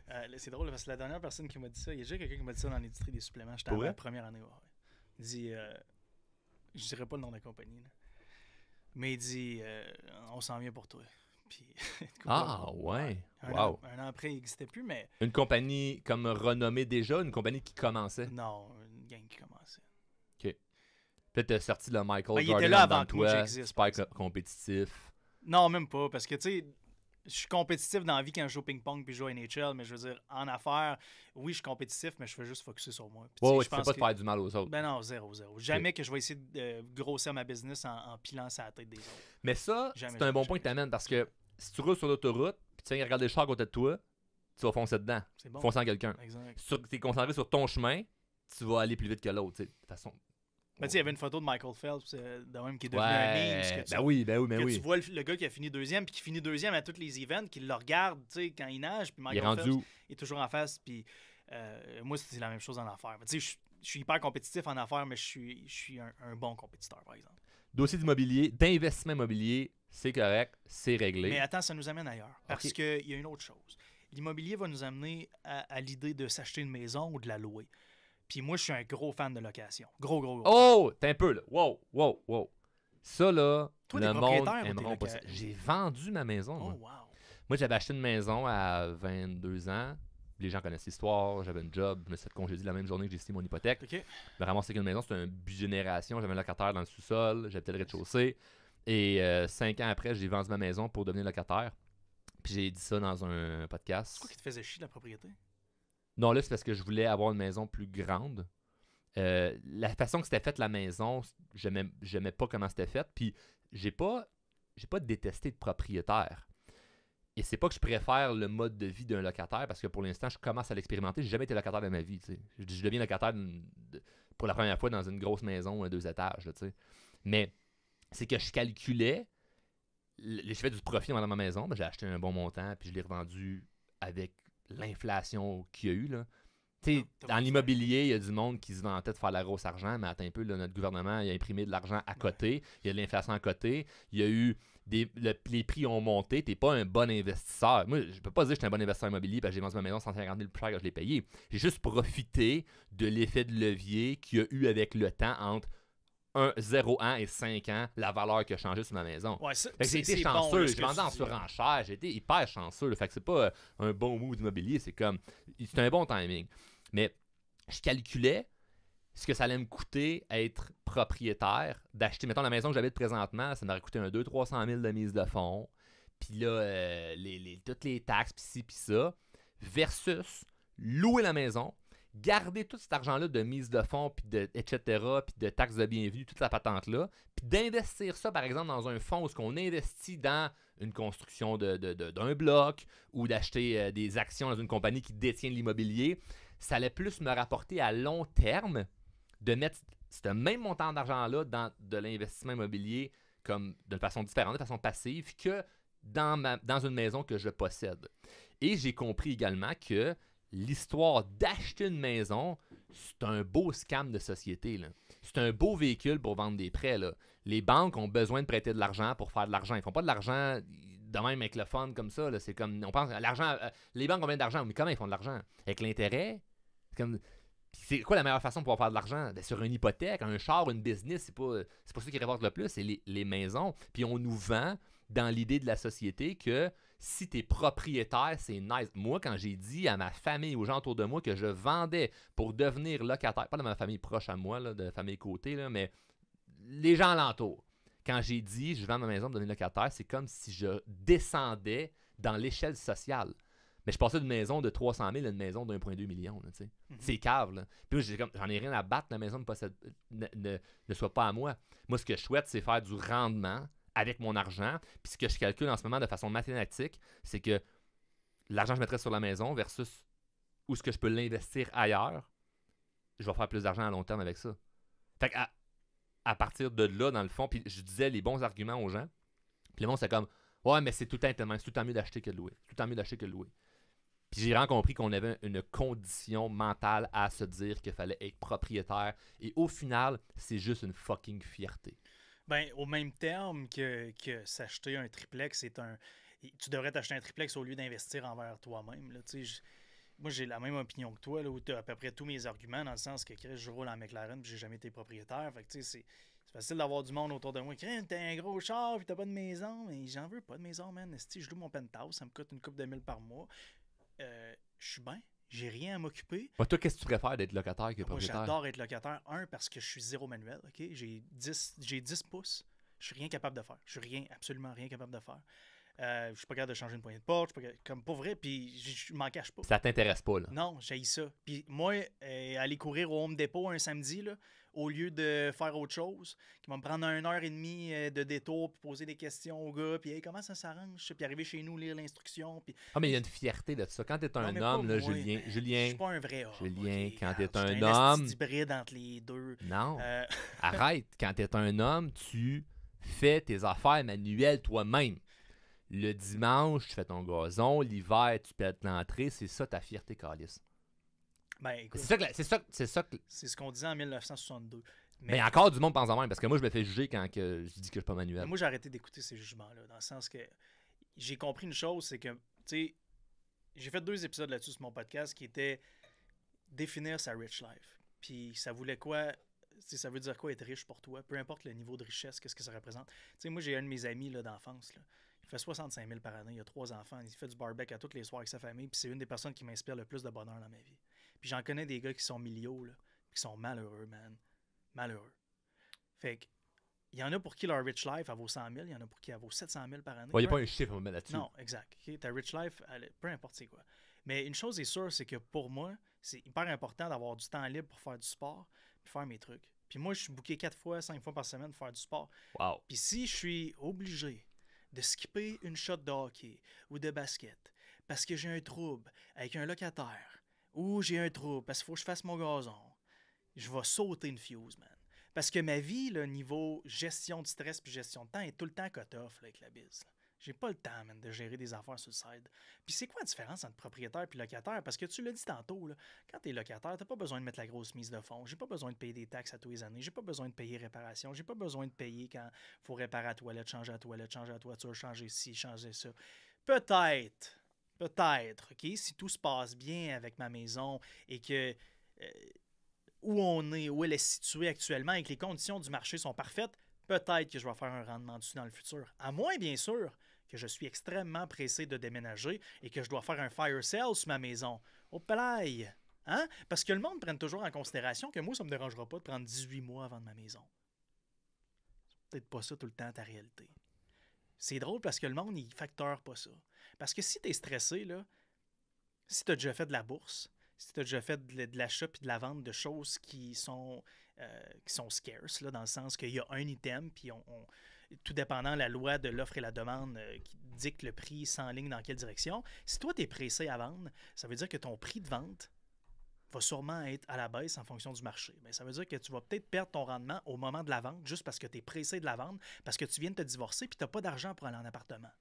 Speaker 2: Euh, c'est drôle parce que la dernière personne qui m'a dit ça, il y a déjà quelqu'un qui m'a dit ça dans l'industrie des suppléments. J'étais en la première année. Il dit euh, Je dirais pas le nom de la compagnie. Mais il dit euh, On s'en vient pour toi. ah, ouais. Un, wow. an, un an après, il n'existait plus, mais.
Speaker 1: Une compagnie comme renommée déjà, une compagnie qui commençait
Speaker 2: Non, une gang qui
Speaker 1: commençait. Ok. Peut-être sorti le Michael Jordan. Ben, il était là compétitif.
Speaker 2: Non, même pas, parce que tu sais. Je suis compétitif dans la vie quand je joue au ping-pong puis je joue à NHL, mais je veux dire, en affaires, oui, je suis compétitif, mais je veux juste focusser sur moi. Puis, je ne pense pas te faire du mal aux autres. Ben non, zéro, zéro. Jamais que je vais essayer de euh, grossir ma business en, en pilant à la tête des autres.
Speaker 1: Mais ça, c'est un bon point que tu amènes parce que si tu roules sur l'autoroute, puis tu viens regarder les chars à côté de toi, tu vas foncer dedans. Foncer en quelqu'un. Si tu es concentré sur ton chemin, tu vas aller plus vite que l'autre. De toute façon,
Speaker 2: il y avait une photo de Michael Phelps, euh, même, qui est devenu un ben meme. tu, ben oui, ben oui, ben oui. Tu vois le, gars qui a fini deuxième, puis qui finit deuxième à tous les events, qui le regarde quand il nage, puis Michael il est Phelps est toujours en face. Euh, moi, c'est la même chose en affaires. Je suis hyper compétitif en affaires, mais je suis un, un bon compétiteur, par exemple.
Speaker 1: Dossier d'immobilier, d'investissement immobilier, c'est correct, c'est réglé. Mais
Speaker 2: attends, ça nous amène ailleurs. Parce que qu'il y a une autre chose. L'immobilier va nous amener à, l'idée de s'acheter une maison ou de la louer. Puis moi, je suis un gros fan de location. Gros, gros, gros. Oh, t'es un peu là. Wow,
Speaker 1: wow, wow. Ça, là, le monde J'ai vendu ma maison. Oh, moi, wow. moi j'avais acheté une maison à 22 ans. Les gens connaissent l'histoire. J'avais un job. Je me suis dit la même journée que j'ai signé mon hypothèque. Vraiment, c'est qu'une maison, c'était une bi-génération. J'avais un locataire dans le sous-sol. J'avais peut le rez-de-chaussée. Et euh, cinq ans après, j'ai vendu ma maison pour devenir locataire. Puis j'ai dit ça dans un podcast. C'est quoi qui te
Speaker 2: faisait chier la propriété?
Speaker 1: Non, là, c'est parce que je voulais avoir une maison plus grande. Euh, la façon que c'était faite la maison, je j'aimais pas comment c'était fait. Puis j'ai pas, j'ai pas détesté de propriétaire. Et c'est pas que je préfère le mode de vie d'un locataire parce que pour l'instant, je commence à l'expérimenter. J'ai jamais été locataire de ma vie. Je, je deviens locataire pour la première fois dans une grosse maison, à deux étages. mais c'est que je calculais l'effet fait du profit dans ma maison. Ben, j'ai acheté un bon montant, puis je l'ai revendu avec l'inflation qu'il y a eu. Là. sais dans il y a du monde qui se vantait de faire la grosse argent, mais attends un peu, notre gouvernement a imprimé de l'argent à côté, il y a de l'inflation à côté, il y a eu des, les prix ont monté, t'es pas un bon investisseur. Moi, je peux pas dire que je un bon investisseur immobilier parce que j'ai vendu ma maison 150 000 plus cher que je l'ai payé. J'ai juste profité de l'effet de levier qu'il y a eu avec le temps entre un 0 ans et 5 ans la valeur qui a changé sur ma maison. Ouais, j'ai été chanceux, Je ce en surenchère, j'ai été hyper chanceux. fait que c'est pas euh, un bon mou d'immobilier. c'est comme c'est un bon timing. Mais je calculais ce que ça allait me coûter être propriétaire, d'acheter, mettons, la maison que j'habite présentement, ça m'aurait coûté un 2 300 000 de mise de fonds, puis là, euh, toutes les taxes, puis ci, puis ça, versus louer la maison, garder tout cet argent-là de mise de fonds, de, etc., puis de taxes de bienvenue, toute la patente-là, puis d'investir ça, par exemple, dans un fonds où est-ce qu'on investit dans une construction d'un bloc ou d'acheter euh, des actions dans une compagnie qui détient l'immobilier, ça allait plus me rapporter à long terme de mettre ce même montant d'argent-là dans de l'investissement immobilier comme de façon différente, de façon passive, que dans, dans une maison que je possède. Et j'ai compris également que l'histoire d'acheter une maison, c'est un beau scam de société. C'est un beau véhicule pour vendre des prêts. Les banques ont besoin de prêter de l'argent pour faire de l'argent. Ils font pas de l'argent de même avec le fond comme ça. C'est comme on pense l'argent. Euh, les banques ont bien d'argent, mais comment ils font de l'argent? Avec l'intérêt? C'est quoi la meilleure façon de pouvoir faire de l'argent? Ben, sur une hypothèque, un char, une business, c'est pas, pas ça qui rapporte le plus, c'est les, les, maisons. Puis on nous vend dans l'idée de la société que si tu es propriétaire, c'est nice. Moi, quand j'ai dit à ma famille, aux gens autour de moi, que je vendais pour devenir locataire, pas de ma famille proche à moi, de la famille côté, là, mais les gens alentour. Quand j'ai dit je vends ma maison pour devenir locataire, c'est comme si je descendais dans l'échelle sociale. Mais je passais d'une maison de 300 000 à une maison de 1,2 million. Mhm. C'est cave. Là. j'en ai rien à battre, la maison ne soit pas à moi. Moi, ce que je souhaite, c'est faire du rendement avec mon argent. Puis ce que je calcule en ce moment de façon mathématique, c'est que l'argent que je mettrais sur la maison versus où ce que je peux l'investir ailleurs, je vais faire plus d'argent à long terme avec ça. Fait à, partir de là, dans le fond, puis je disais les bons arguments aux gens, puis le monde, c'est comme Ouais, mais c'est tout un temps, c'est tout le mieux d'acheter que de louer. Tout le mieux d'acheter que de louer. Puis j'ai vraiment compris qu'on avait une condition mentale à se dire qu'il fallait être propriétaire. Et au final, c'est juste une fucking fierté.
Speaker 2: Ben, au même terme que, s'acheter un triplex, c'est un. Tu devrais t'acheter un triplex au lieu d'investir envers toi-même. moi, j'ai la même opinion que toi, là, où tu as à peu près tous mes arguments, dans le sens que je roule en McLaren puis j'ai jamais été propriétaire. Fait c'est, facile d'avoir du monde autour de moi. tu t'es un gros char puis t'as pas de maison. Mais j'en veux pas de maison, man. Si je loue mon penthouse, ça me coûte une coupe de mille par mois. Euh, je suis bien j'ai rien à m'occuper.
Speaker 1: Bah, toi, qu'est-ce que tu préfères d'être locataire que propriétaire? Moi, j'adore
Speaker 2: être locataire. Un, parce que je suis zéro manuel, OK? J'ai 10, j'ai 10 pouces. Je suis rien capable de faire. Je suis rien, absolument rien capable de faire. Euh, je suis pas capable de changer une poignée de porte. comme pour vrai, puis je, m'en cache
Speaker 1: pas. Ça t'intéresse pas, là?
Speaker 2: Non, j'ai ça. Puis moi, euh, aller courir au Home Depot un samedi, là, au lieu de faire autre chose, qui va me prendre une heure et demie euh, de détour, pour poser des questions au gars, puis comment ça s'arrange, puis arriver chez nous, lire l'instruction. Puis...
Speaker 1: Ah, mais il y a une fierté de ça. Quand es un homme, là, Julien, Julien. suis pas un vrai homme. Julien, quand ah, t'es un, un homme.
Speaker 2: hybride entre les deux.
Speaker 1: Non. Euh, Arrête. Quand tu es un homme, tu fais tes affaires manuelles toi-même. Le dimanche, tu fais ton gazon. L'hiver, tu pètes l'entrée. C'est ça ta fierté, Calice. Ben, c'est ça C'est ça, c'est ce qu'on disait en 1962. Mais... encore du monde pense en même, parce que moi, je me fais juger quand que je dis que je suis pas manuel.
Speaker 2: moi, j'ai arrêté d'écouter ces jugements-là, dans le sens que j'ai compris une chose, c'est que, tu sais, j'ai fait deux épisodes là-dessus sur mon podcast qui était définir sa rich life. Puis ça voulait quoi si ça veut dire quoi être riche pour toi, peu importe le niveau de richesse, qu'est-ce que ça représente. tu sais moi, j'ai un de mes amis d'enfance, il fait 65 000 par année, il a trois enfants, il fait du barbecue à tous les soirs avec sa famille, puis c'est une des personnes qui m'inspire le plus de bonheur dans ma vie. Puis j'en connais des gars qui sont milieux, là, qui sont malheureux, man. Malheureux. Fait que, il y en a pour qui leur rich life, elle vaut 100 000, il y en a pour qui elle vaut 700 000 par année. Il n'y a pas un chiffre là-dessus. Non, exact. Ta rich life, elle, peu importe c'est quoi. Mais une chose est sûre, c'est que pour moi, c'est hyper important d'avoir du temps libre pour faire du sport, et faire mes trucs. Puis moi, je suis booké 4 fois, 5 fois par semaine pour faire du sport. Wow. Puis si je suis obligé de skipper une shot de hockey ou de basket parce que j'ai un trouble avec un locataire ou j'ai un trou parce qu'il faut que je fasse mon gazon, je vais sauter une fuse, man. Parce que ma vie, le niveau gestion de stress puis gestion de temps est tout le temps cut-off avec la bise. J'ai pas le temps, man, de gérer des affaires sur le Puis c'est quoi la différence entre propriétaire et locataire? Parce que tu l'as dit tantôt, là, quand t'es locataire, t'as pas besoin de mettre la grosse mise de fonds. J'ai pas besoin de payer des taxes à tous les années. J'ai pas besoin de payer réparation. J'ai pas besoin de payer quand faut réparer la toilette, changer la toilette, changer la toiture, changer ci, changer ça. Peut-être Peut-être, OK? Si tout se passe bien avec ma maison et que euh, où on est, où elle est située actuellement et que les conditions du marché sont parfaites, peut-être que je vais faire un rendement dessus dans le futur. À moins, bien sûr, que je suis extrêmement pressé de déménager et que je dois faire un fire sale sur ma maison. Au play! Hein? Parce que le monde prenne toujours en considération que moi, ça ne me dérangera pas de prendre 18 mois avant de ma maison. C'est peut-être pas ça tout le temps ta réalité. C'est drôle parce que le monde, il facteur pas ça. Parce que si tu es stressé, là, si tu as déjà fait de la bourse, si tu as déjà fait de, l'achat et de la vente de choses qui sont, euh, qui sont scarce, là, dans le sens qu'il y a un item, puis on, tout dépendant la loi de l'offre et la demande euh, qui dicte le prix sans ligne dans quelle direction. Si toi, tu es pressé à vendre, ça veut dire que ton prix de vente va sûrement être à la baisse en fonction du marché. Mais ça veut dire que tu vas peut-être perdre ton rendement au moment de la vente juste parce que tu es pressé de la vendre, parce que tu viens de te divorcer et tu n'as pas d'argent pour aller en appartement.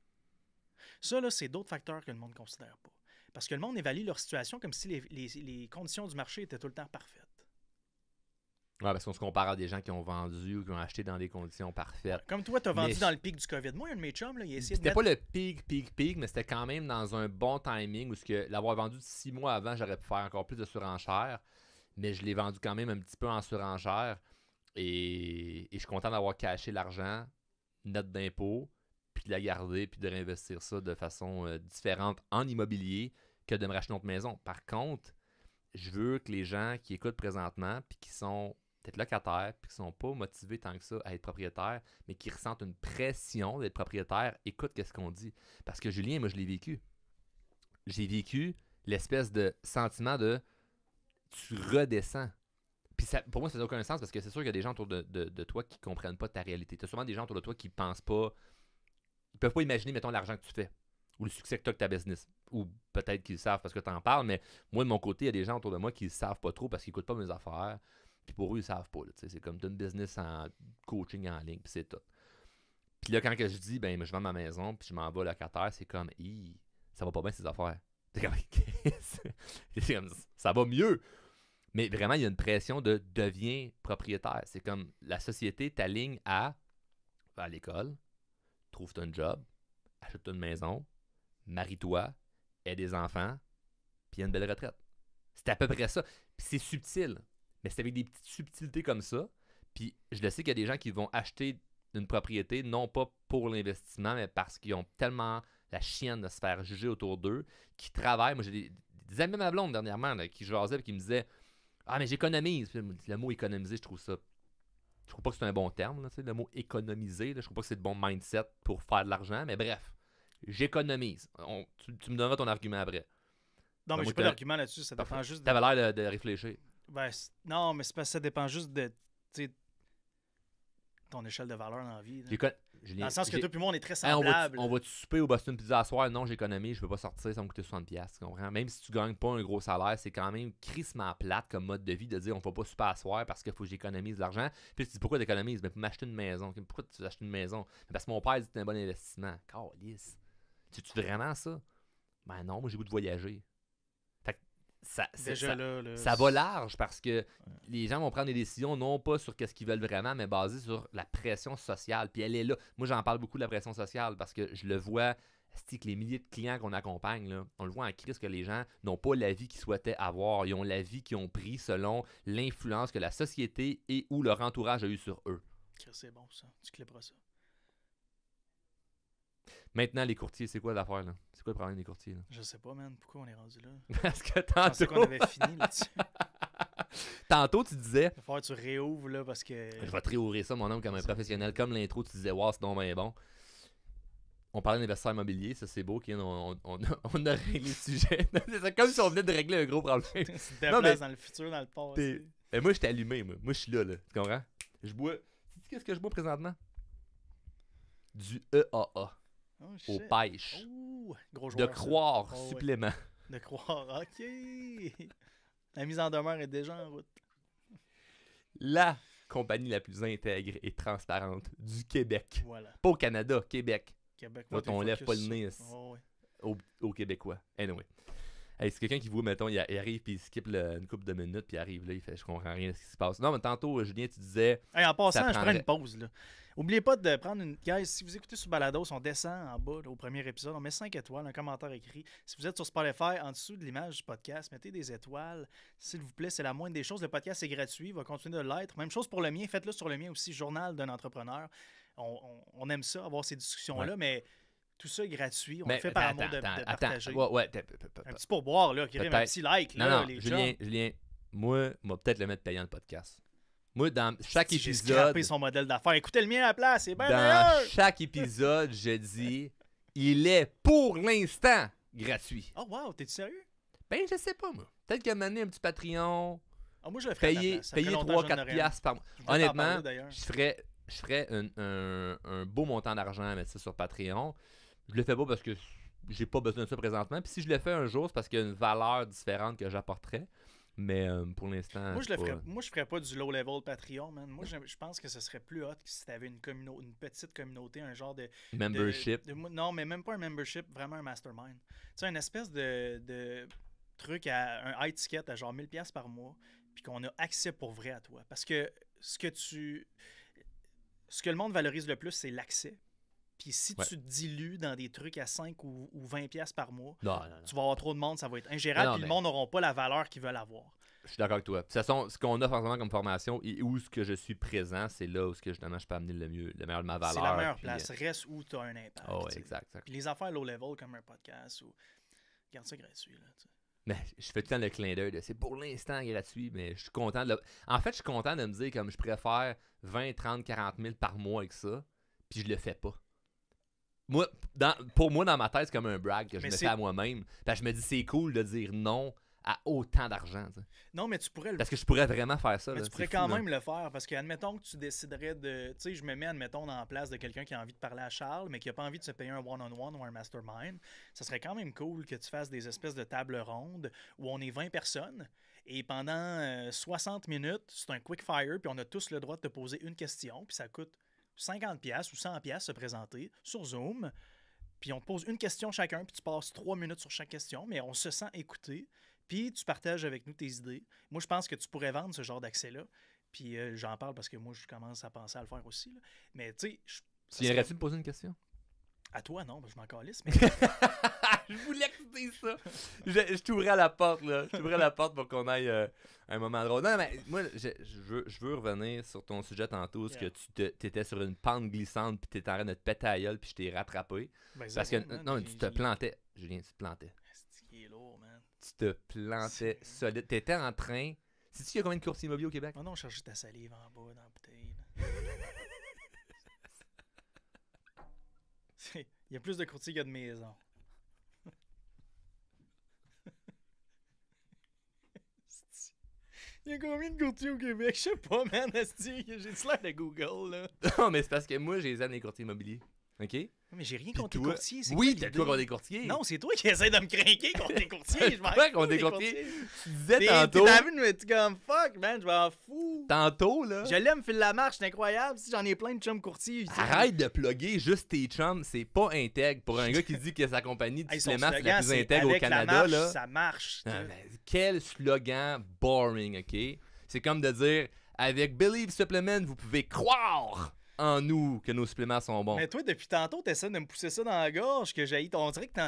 Speaker 2: Ça, là, c'est d'autres facteurs que le monde ne considère pas. Parce que le monde évalue leur situation comme si les, conditions du marché étaient tout le temps parfaites.
Speaker 1: Oui, parce qu'on se compare à des gens qui ont vendu ou qui ont acheté dans des conditions parfaites. Comme toi, tu as vendu dans le pic du COVID. Moi, un de
Speaker 2: mes chums, il a essayé pas le
Speaker 1: pic, pic, pic, mais c'était quand même dans un bon timing où l'avoir vendu six mois avant, j'aurais pu faire encore plus de surenchères. Mais je l'ai vendu quand même un petit peu en surenchère. Et, et je suis content d'avoir caché l'argent, note d'impôt puis de la garder, puis de réinvestir ça de façon euh, différente en immobilier que de me racheter une maison. Par contre, je veux que les gens qui écoutent présentement, puis qui sont peut-être locataires, puis qui sont pas motivés tant que ça à être propriétaires, mais qui ressentent une pression d'être propriétaire, écoutent qu'est-ce qu'on dit. Parce que Julien, moi, je l'ai vécu. J'ai vécu l'espèce de sentiment de tu redescends. Puis ça, pour moi, ça n'a aucun sens parce que c'est sûr qu'il y a des gens autour de, toi qui ne comprennent pas ta réalité. Tu as souvent des gens autour de toi qui pensent pas ils peuvent pas imaginer, mettons, l'argent que tu fais ou le succès que tu as avec ta business. Ou peut-être qu'ils savent parce que tu en parles, mais moi, de mon côté, il y a des gens autour de moi qui ne savent pas trop parce qu'ils n'écoutent pas mes affaires. Puis pour eux, ils ne savent pas. C'est comme tu business en coaching en ligne, puis c'est tout. Puis là, quand je dis, ben, je vends ma maison, puis je m'en vais locataire, c'est comme, ça va pas bien ces affaires. C'est comme, ça va mieux. Mais vraiment, il y a une pression de deviens propriétaire. C'est comme la société t'aligne à, à l'école, trouve-toi un job, achète-toi une maison, marie-toi, aie des enfants, puis une belle retraite. C'est à peu près ça. c'est subtil, mais c'est avec des petites subtilités comme ça. Puis je le sais qu'il y a des gens qui vont acheter une propriété, non pas pour l'investissement, mais parce qu'ils ont tellement la chienne de se faire juger autour d'eux, qui travaillent. Moi, j'ai des, amis à ma blonde dernièrement qui jasaient et qui me disaient Ah, mais j'économise. Le mot économiser, je trouve ça je trouve pas que c'est un bon terme, le mot économiser. je je trouve pas que c'est le bon mindset pour faire de l'argent, mais bref, j'économise. Tu, me donneras ton argument après. Non, mais je n'ai pas d'argument là-dessus, ça dépend juste de. T'avais l'air de, réfléchir.
Speaker 2: Ben, non, mais c'est parce que ça dépend juste de ton échelle de valeur dans la vie. Dans le sens que tout le moi, on est très hein, semblables. on va
Speaker 1: te souper au Boston Pizza à soir? Non, j'économise, je peux pas sortir, ça va me coûter 60$. Tu comprends? Même si tu gagnes pas un gros salaire, c'est quand même crissement plate comme mode de vie de dire on va pas souper à soir parce qu'il faut que j'économise de l'argent. Puis tu dis pourquoi t'économises? Mais pour m'acheter une maison. Pourquoi tu achètes une maison? Parce que mon père dit que c'est un bon investissement. Calice. Tu tu vraiment ça? Ben non, moi j'ai goût de voyager ça, va large parce que les gens vont prendre des décisions non pas sur qu'est-ce qu'ils veulent vraiment, mais basées sur la pression sociale. Puis elle est là. Moi, j'en parle beaucoup de la pression sociale parce que je le vois, que les milliers de clients qu'on accompagne, on le voit en crise que les gens n'ont pas la vie qu'ils souhaitaient avoir. Ils ont la vie qu'ils ont pris selon l'influence que la société et ou leur entourage a eu sur eux.
Speaker 2: C'est bon ça, tu clipperas ça.
Speaker 1: Maintenant, les courtiers, c'est quoi l'affaire, là? C'est quoi le problème des courtiers, Je
Speaker 2: sais pas, man. Pourquoi on est rendu là? Parce que tantôt... Je qu'on avait fini là-dessus. tantôt, tu disais... Il va que tu réouvres, là, parce que... Je vais te
Speaker 1: réouvrir ça, mon homme, comme un professionnel. Comme l'intro, tu disais « Wow, c'est donc ben bon ». On parlait d'investisseurs immobilier, ça c'est beau, Ken, on, a réglé le sujet. c'est comme si on venait de régler un gros problème. C'est mais... dans le futur, dans le passé. Et moi, je suis allumé, moi. Moi, je suis là, là. Tu comprends? Je bois... Tu sais qu'est-ce que je bois présentement? Du EAA. Oh, au pêche. de croire oh, supplément. De croire,
Speaker 2: ok. La mise en demeure est déjà en route.
Speaker 1: La compagnie la plus intègre et transparente du Québec. Pas au Canada, Québec. Québec. Quand on lève pas le nez oh, aux, Québécois. Anyway. c'est quelqu'un qui vous, mettons, il arrive, puis il skip une couple de minutes, puis arrive là, il fait « je comprends rien de ce qui se passe ». Non, mais tantôt, Julien, tu disais... en passant, je prends une pause,
Speaker 2: là. N'oubliez pas de prendre une. Guys, si vous écoutez sur Balados, on descend en bas au premier épisode. On met 5 étoiles, un commentaire écrit. Si vous êtes sur Spotify, en dessous de l'image du podcast, mettez des étoiles. S'il vous plaît, c'est la moindre des choses. Le podcast est gratuit, il va continuer de l'être. Même chose pour le mien. Faites-le sur le mien aussi, Journal d'un entrepreneur. On, aime ça, avoir ces discussions-là, mais tout ça est gratuit. On le fait par amour de, partager.
Speaker 1: un petit pourboire, là, un petit like. les Julien, gens. moi peut-être le mettre payant le podcast. Moi, dans chaque épisode. J'ai son modèle d'affaires. Écoutez le mien à place, c'est chaque épisode, je dis il est pour l'instant gratuit. Oh, wow, t'es-tu sérieux? Ben, je sais pas, moi. Peut-être qu'il un a un petit Patreon. Ah, moi, je le ferais. Payer, payer 3-4 piastres par mois. Honnêtement, je ferais, je ferais un, un, un beau montant d'argent à mettre ça sur Patreon. Je le fais pas parce que j'ai pas besoin de ça présentement. Puis si je le fais un jour, c'est parce qu'il y a une valeur différente que j'apporterais. Mais euh, pour l'instant. Moi, je ne ferais,
Speaker 2: moi, je ferais pas du low-level Patreon, man. Moi, je, pense que ce serait plus hot si tu avais une, une petite communauté, un genre de. Membership. non, mais même pas un membership, vraiment un mastermind. Tu sais, une espèce de, de truc à. un high ticket à genre 1000$ par mois, puis qu'on a accès pour vrai à toi. Parce que ce que tu. Ce que le monde valorise le plus, c'est l'accès. Puis si tu te dilues dans des trucs à 5 ou, 20 pièces par mois, tu vas avoir trop de monde, ça va être ingérable, puis le monde n'auront pas la valeur qu'ils veulent avoir.
Speaker 1: Je suis d'accord avec toi. De toute façon, ce qu'on a forcément comme formation et où ce que je suis présent, c'est là où ce que je peux amener le mieux, le meilleur de ma valeur. C'est la meilleure place. Euh,
Speaker 2: Reste où tu as un impact.
Speaker 1: Oh, exact, Puis
Speaker 2: les affaires low level comme un podcast ou garde ça gratuit là.
Speaker 1: Mais je fais tout le temps le clin d'œil. C'est pour l'instant gratuit, mais je suis content En fait, je suis content de me dire comme je préfère 20, 30, 40 000 par mois avec ça, puis je le fais pas moi, dans, pour moi, dans ma tête, c'est comme un brag que je me à moi-même. je me dis, c'est cool de dire non à autant d'argent. Non, mais tu pourrais le... Parce que je pourrais vraiment faire ça. Mais tu pourrais quand même
Speaker 2: le faire. Parce que, admettons que tu déciderais de. Tu sais, je me mets, admettons, dans la place de quelqu'un qui a envie de parler à Charles, mais qui n'a pas envie de se payer un one-on-one ou un mastermind. Ça serait quand même cool que tu fasses des espèces de tables rondes où on est 20 personnes. Et pendant 60 euh, minutes, c'est un quick fire, puis on a tous le droit de te poser une question, puis ça coûte 50$ ou 100$ se présenter sur Zoom. Puis on te pose une question chacun, puis tu passes trois minutes sur chaque question, mais on se sent écouté. Puis tu partages avec nous tes idées. Moi, je pense que tu pourrais vendre ce genre d'accès-là. Puis euh, j'en parle parce que moi, je commence à penser à le faire aussi. Mais tu sais, je. Tu poser une question? À toi, non, je m'en calisse, mais. je voulais que
Speaker 1: ça. Je, je t'ouvrais la porte, là. Je t'ouvrais la porte pour qu'on aille euh, un moment drôle. Non, mais moi, je, veux, je veux revenir sur ton sujet tantôt, parce que tu étais sur une pente glissante, puis étais en train de te péter puis je t'ai rattrapé. Ben, parce que, non, tu te plantais. Julien, tu te plantais. C'est qui est lourd, man. Tu te plantais solide. T'étais en train. cest tu qu'il y a combien de courses immobilières au Québec? Oh non, je cherche ta salive en
Speaker 2: bas dans la bouteille. Il y a plus de courtiers qu'il y a de maisons. Il y a combien de courtiers au Québec? Je sais pas, man. J'ai du l'air de Google, là.
Speaker 1: Non, mais c'est parce que moi, j'ai les années courtiers immobiliers. OK? Mais j'ai rien contre toi... les courtiers. Oui, t'as toi contre des courtiers. Non, c'est toi qui essaies de me craquer contre les courtiers. Je m'en contre les courtiers. Tu disais tantôt. T'as vu,
Speaker 2: mais tu comme fuck, man, je m'en fous. Tantôt, là. Je l'aime, filer la marche, c'est incroyable. Si j'en ai plein de chums courtiers.
Speaker 1: Arrête de plugger juste tes chums, c'est pas intègre. Pour un gars qui dit que sa compagnie de suppléments, c'est la plus intègre au Canada, là. Ça marche. quel slogan boring, ok? C'est comme de dire avec Believe Supplement, vous pouvez croire en nous que nos suppléments sont bons. Mais
Speaker 2: toi, depuis tantôt, t'essaies de me pousser ça dans la gorge, que j'ai On dirait que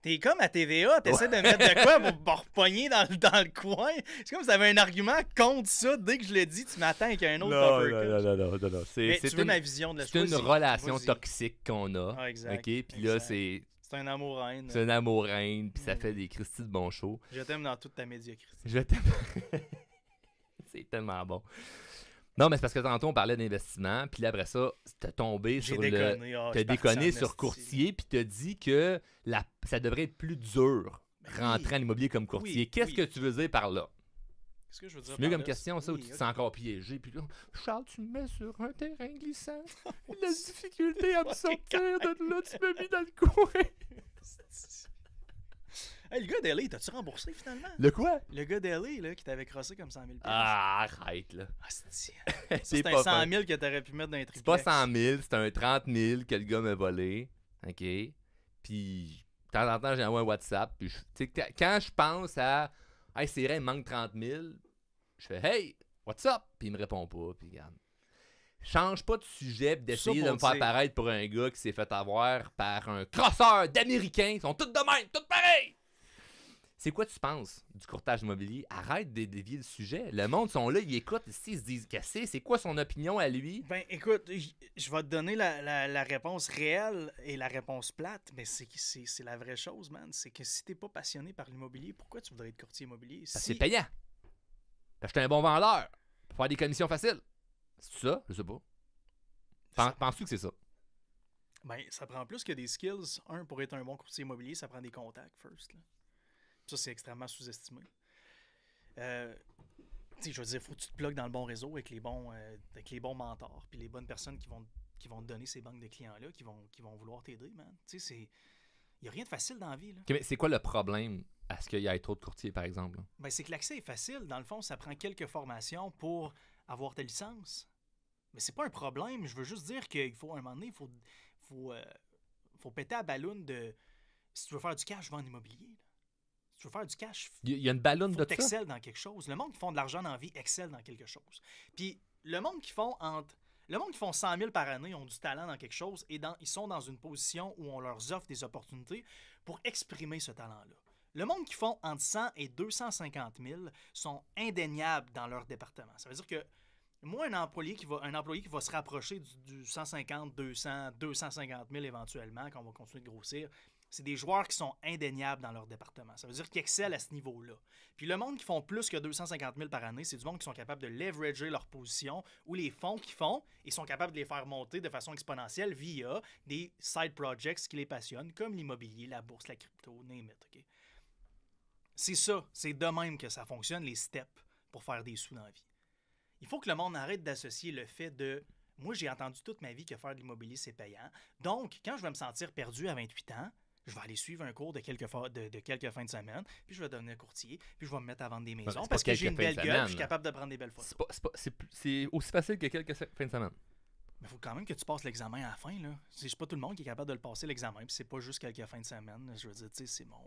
Speaker 2: t'es comme à TVA, t'essaies essaies de mettre de quoi pour me repogner dans, dans, le coin. C'est comme si t'avais un argument contre ça. Dès que je le dis, tu m'attends avec un autre non, Non, non, non, C'est, une, vision de la C'est une relation toxique qu'on a. Ah, OK? Puis
Speaker 1: là, c'est... C'est un amour reine C'est un amour reine puis ça mm. fait des Christy de bon show.
Speaker 2: Je t'aime dans toute ta médiocrité. Je t'aime.
Speaker 1: c'est tellement bon. Non, mais c'est parce que tantôt, on parlait d'investissement, puis là, après ça, ah, t'as tombé sur déconné, le... t'as déconné sur courtier, puis t'as dit que la... ça devrait être plus dur ben rentrer en immobilier comme courtier. Qu'est-ce que tu veux dire par là? Qu'est-ce que je veux dire mieux comme question, ça, où tu te sens encore piégé, puis là, Charles, tu me mets sur un terrain glissant, la difficulté à me sortir de là, tu
Speaker 2: me mets dans le coin. Hey, le gars d'Ellie, t'as-tu remboursé finalement? Le quoi? Le gars d'Ellie, là, qui t'avait crossé comme 100 000
Speaker 1: Ah, arrête, là. Ah, c'est C'est un 100 000 que
Speaker 2: t'aurais pu mettre dans les C'est pas 100
Speaker 1: 000, c'est un 30 000 que le gars m'a volé. OK? Puis, de temps en temps, j'envoie un WhatsApp. Puis, je, quand je pense à, hey, c'est vrai, il manque 30 000, je fais, hey, what's up? Puis, il me répond pas. Puis, regarde change pas de sujet d'essayer de me faire paraître pour un gars qui s'est fait avoir par un crosseur d'Américains. Ils sont tous de même, tous pareils! C'est quoi tu penses du courtage immobilier? Arrête de dévier le sujet. Le monde sont là, ils écoutent s'ils se disent cassé. C'est quoi son opinion à lui? Ben écoute, je vais te donner la, réponse réelle et la
Speaker 2: réponse plate, mais c'est, la vraie chose, man. C'est que si t'es pas passionné par l'immobilier, pourquoi tu voudrais être courtier immobilier? c'est payant.
Speaker 1: Parce que un bon vendeur. Pour faire des commissions faciles. C'est ça? Je sais pas. Penses-tu que c'est ça?
Speaker 2: Ben, ça prend plus que des skills. Un, pour être un bon courtier immobilier, ça prend des contacts first. Ça, c'est extrêmement sous-estimé. Euh, je veux dire, faut que tu te plugues dans le bon réseau avec les bons, euh, avec les bons mentors, puis les bonnes personnes qui vont, qui vont te donner ces banques de clients-là, qui vont, qui vont vouloir t'aider, man. Tu sais, Il n'y a rien de facile dans la vie.
Speaker 1: c'est quoi le problème à ce qu'il y ait trop de courtiers, par exemple?
Speaker 2: Ben, c'est que l'accès est facile. Dans le fond, ça prend quelques formations pour avoir ta licence. Mais c'est pas un problème. Je veux juste dire qu'il faut, à un moment donné, il faut, faut, euh, péter à ballon de. Si tu veux faire du cash, vais en immobilier. Je veux faire du cash.
Speaker 1: Il y a une ballonne de excelles
Speaker 2: dans quelque chose. Le monde qui font de l'argent dans vie excelle dans quelque chose. Puis le monde qui font entre le monde qui font 100 000 par année ont du talent dans quelque chose et dans, ils sont dans une position où on leur offre des opportunités pour exprimer ce talent-là. Le monde qui font entre 100 et 250 000 sont indéniables dans leur département. Ça veut dire que moi, un employé qui va, un employé qui va se rapprocher du, du 150, 200, 250 000 éventuellement, quand on va continuer de grossir, c'est des joueurs qui sont indéniables dans leur département. Ça veut dire qu'ils excellent à ce niveau-là. Puis le monde qui font plus que 250 000 par année, c'est du monde qui sont capables de leverager leur position ou les fonds qu'ils font, ils sont capables de les faire monter de façon exponentielle via des side projects qui les passionnent, comme l'immobilier, la bourse, la crypto, name C'est ça, c'est de même que ça fonctionne, les steps pour faire des sous dans la vie. Il faut que le monde arrête d'associer le fait de moi, j'ai entendu toute ma vie que faire de l'immobilier, c'est payant. Donc, quand je vais me sentir perdu à 28 ans, je vais aller suivre un cours de quelques, de, de, quelques fins de semaine, puis je vais devenir courtier, puis je vais me mettre à vendre des maisons parce que j'ai une belle gueule, je suis capable de prendre des belles
Speaker 1: photos. C'est aussi facile que quelques fins de semaine.
Speaker 2: Mais il faut quand même que tu passes l'examen à la fin. là. C'est pas tout le monde qui est capable de le passer l'examen, puis c'est pas juste quelques fins de semaine. Je veux dire, tu sais, c'est mon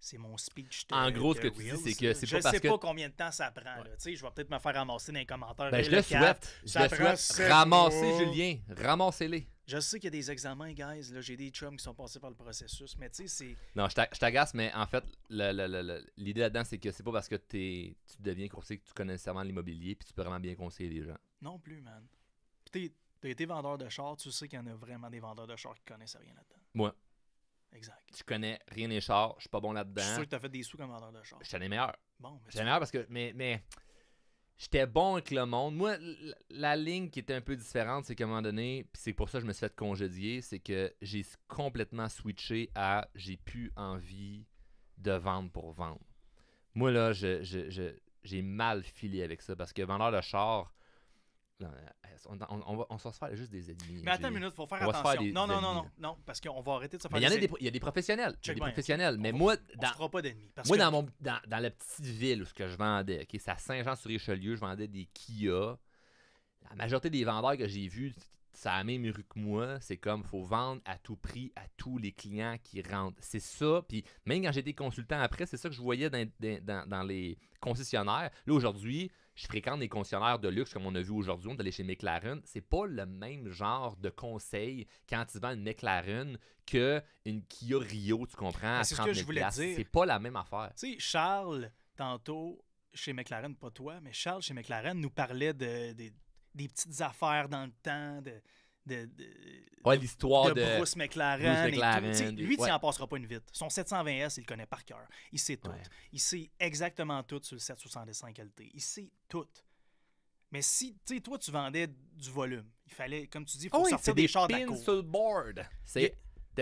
Speaker 2: c'est mon speech. en gros, ce que tu dis, c'est que c'est pas parce que. Je sais pas combien de temps ça prend. je vais peut-être me faire ramasser dans les commentaires. Ben, je le, souhaite. Je le souhaite. Ramassez, Julien. Ramassez-les. Je sais qu'il y a des examens, guys. J'ai des chums qui sont passés par le processus. Mais tu sais, c'est.
Speaker 1: Non, je t'agace, mais en fait, l'idée là-dedans, c'est que c'est pas parce que es, tu deviens conseiller que tu connais nécessairement l'immobilier puis tu peux vraiment bien conseiller les gens.
Speaker 2: Non plus, man. as été vendeur de chars, tu sais qu'il y en a vraiment des vendeurs de chars qui connaissent rien là-dedans.
Speaker 1: Moi. Ouais. Exact. Tu connais rien des chars, je suis pas bon là-dedans. Je suis sûr que tu fait des sous comme vendeur de chars. J'étais meilleur Bon, mais. J'étais meilleur parce que. Mais, mais j'étais bon avec le monde. Moi, la, ligne qui était un peu différente, c'est qu'à un moment donné, c'est pour ça que je me suis fait congédier, c'est que j'ai complètement switché à j'ai plus envie de vendre pour vendre. Moi, là, j'ai je, je, mal filé avec ça parce que vendeur de chars, euh, on, on, on s'en juste des ennemis. Mais attends une minute, il faut faire attention. non, non, non,
Speaker 2: non, parce qu'on va arrêter de se faire il y, a des, il y a des professionnels. des professionnels. Mais moi, dans, Moi, dans, mon,
Speaker 1: dans, la petite ville où ce que je vendais, c'est à Saint-Jean-sur-Richelieu, je vendais des Kia. La majorité des vendeurs que j'ai vus, ça a la même rue que moi. C'est comme, faut vendre à tout prix à tous les clients qui rentrent. C'est ça. Puis même quand j'étais consultant après, c'est ça que je voyais dans, dans les concessionnaires. Là, aujourd'hui, je fréquente des concessionnaires de luxe comme on a vu aujourd'hui, on est chez McLaren. C'est pas le même genre de conseil quand tu vends une McLaren que une Kia Rio, tu comprends? Ben, c'est ce que je voulais dire. C'est pas la même affaire. Tu Charles,
Speaker 2: tantôt, chez McLaren, pas toi, mais Charles chez McLaren nous parlait des petites affaires dans le temps, de, de, l'histoire de, Bruce McLaren. et Lui, tu n'en en passera pas une vite. Son 720S, il le connaît par cœur. Il sait tout. Il sait exactement tout sur le 765 LT. Il sait tout. Mais si, tu sais, toi, tu vendais du volume, il fallait, comme tu dis, il faut ah sortir des, chars pins sur
Speaker 1: le board. C'est...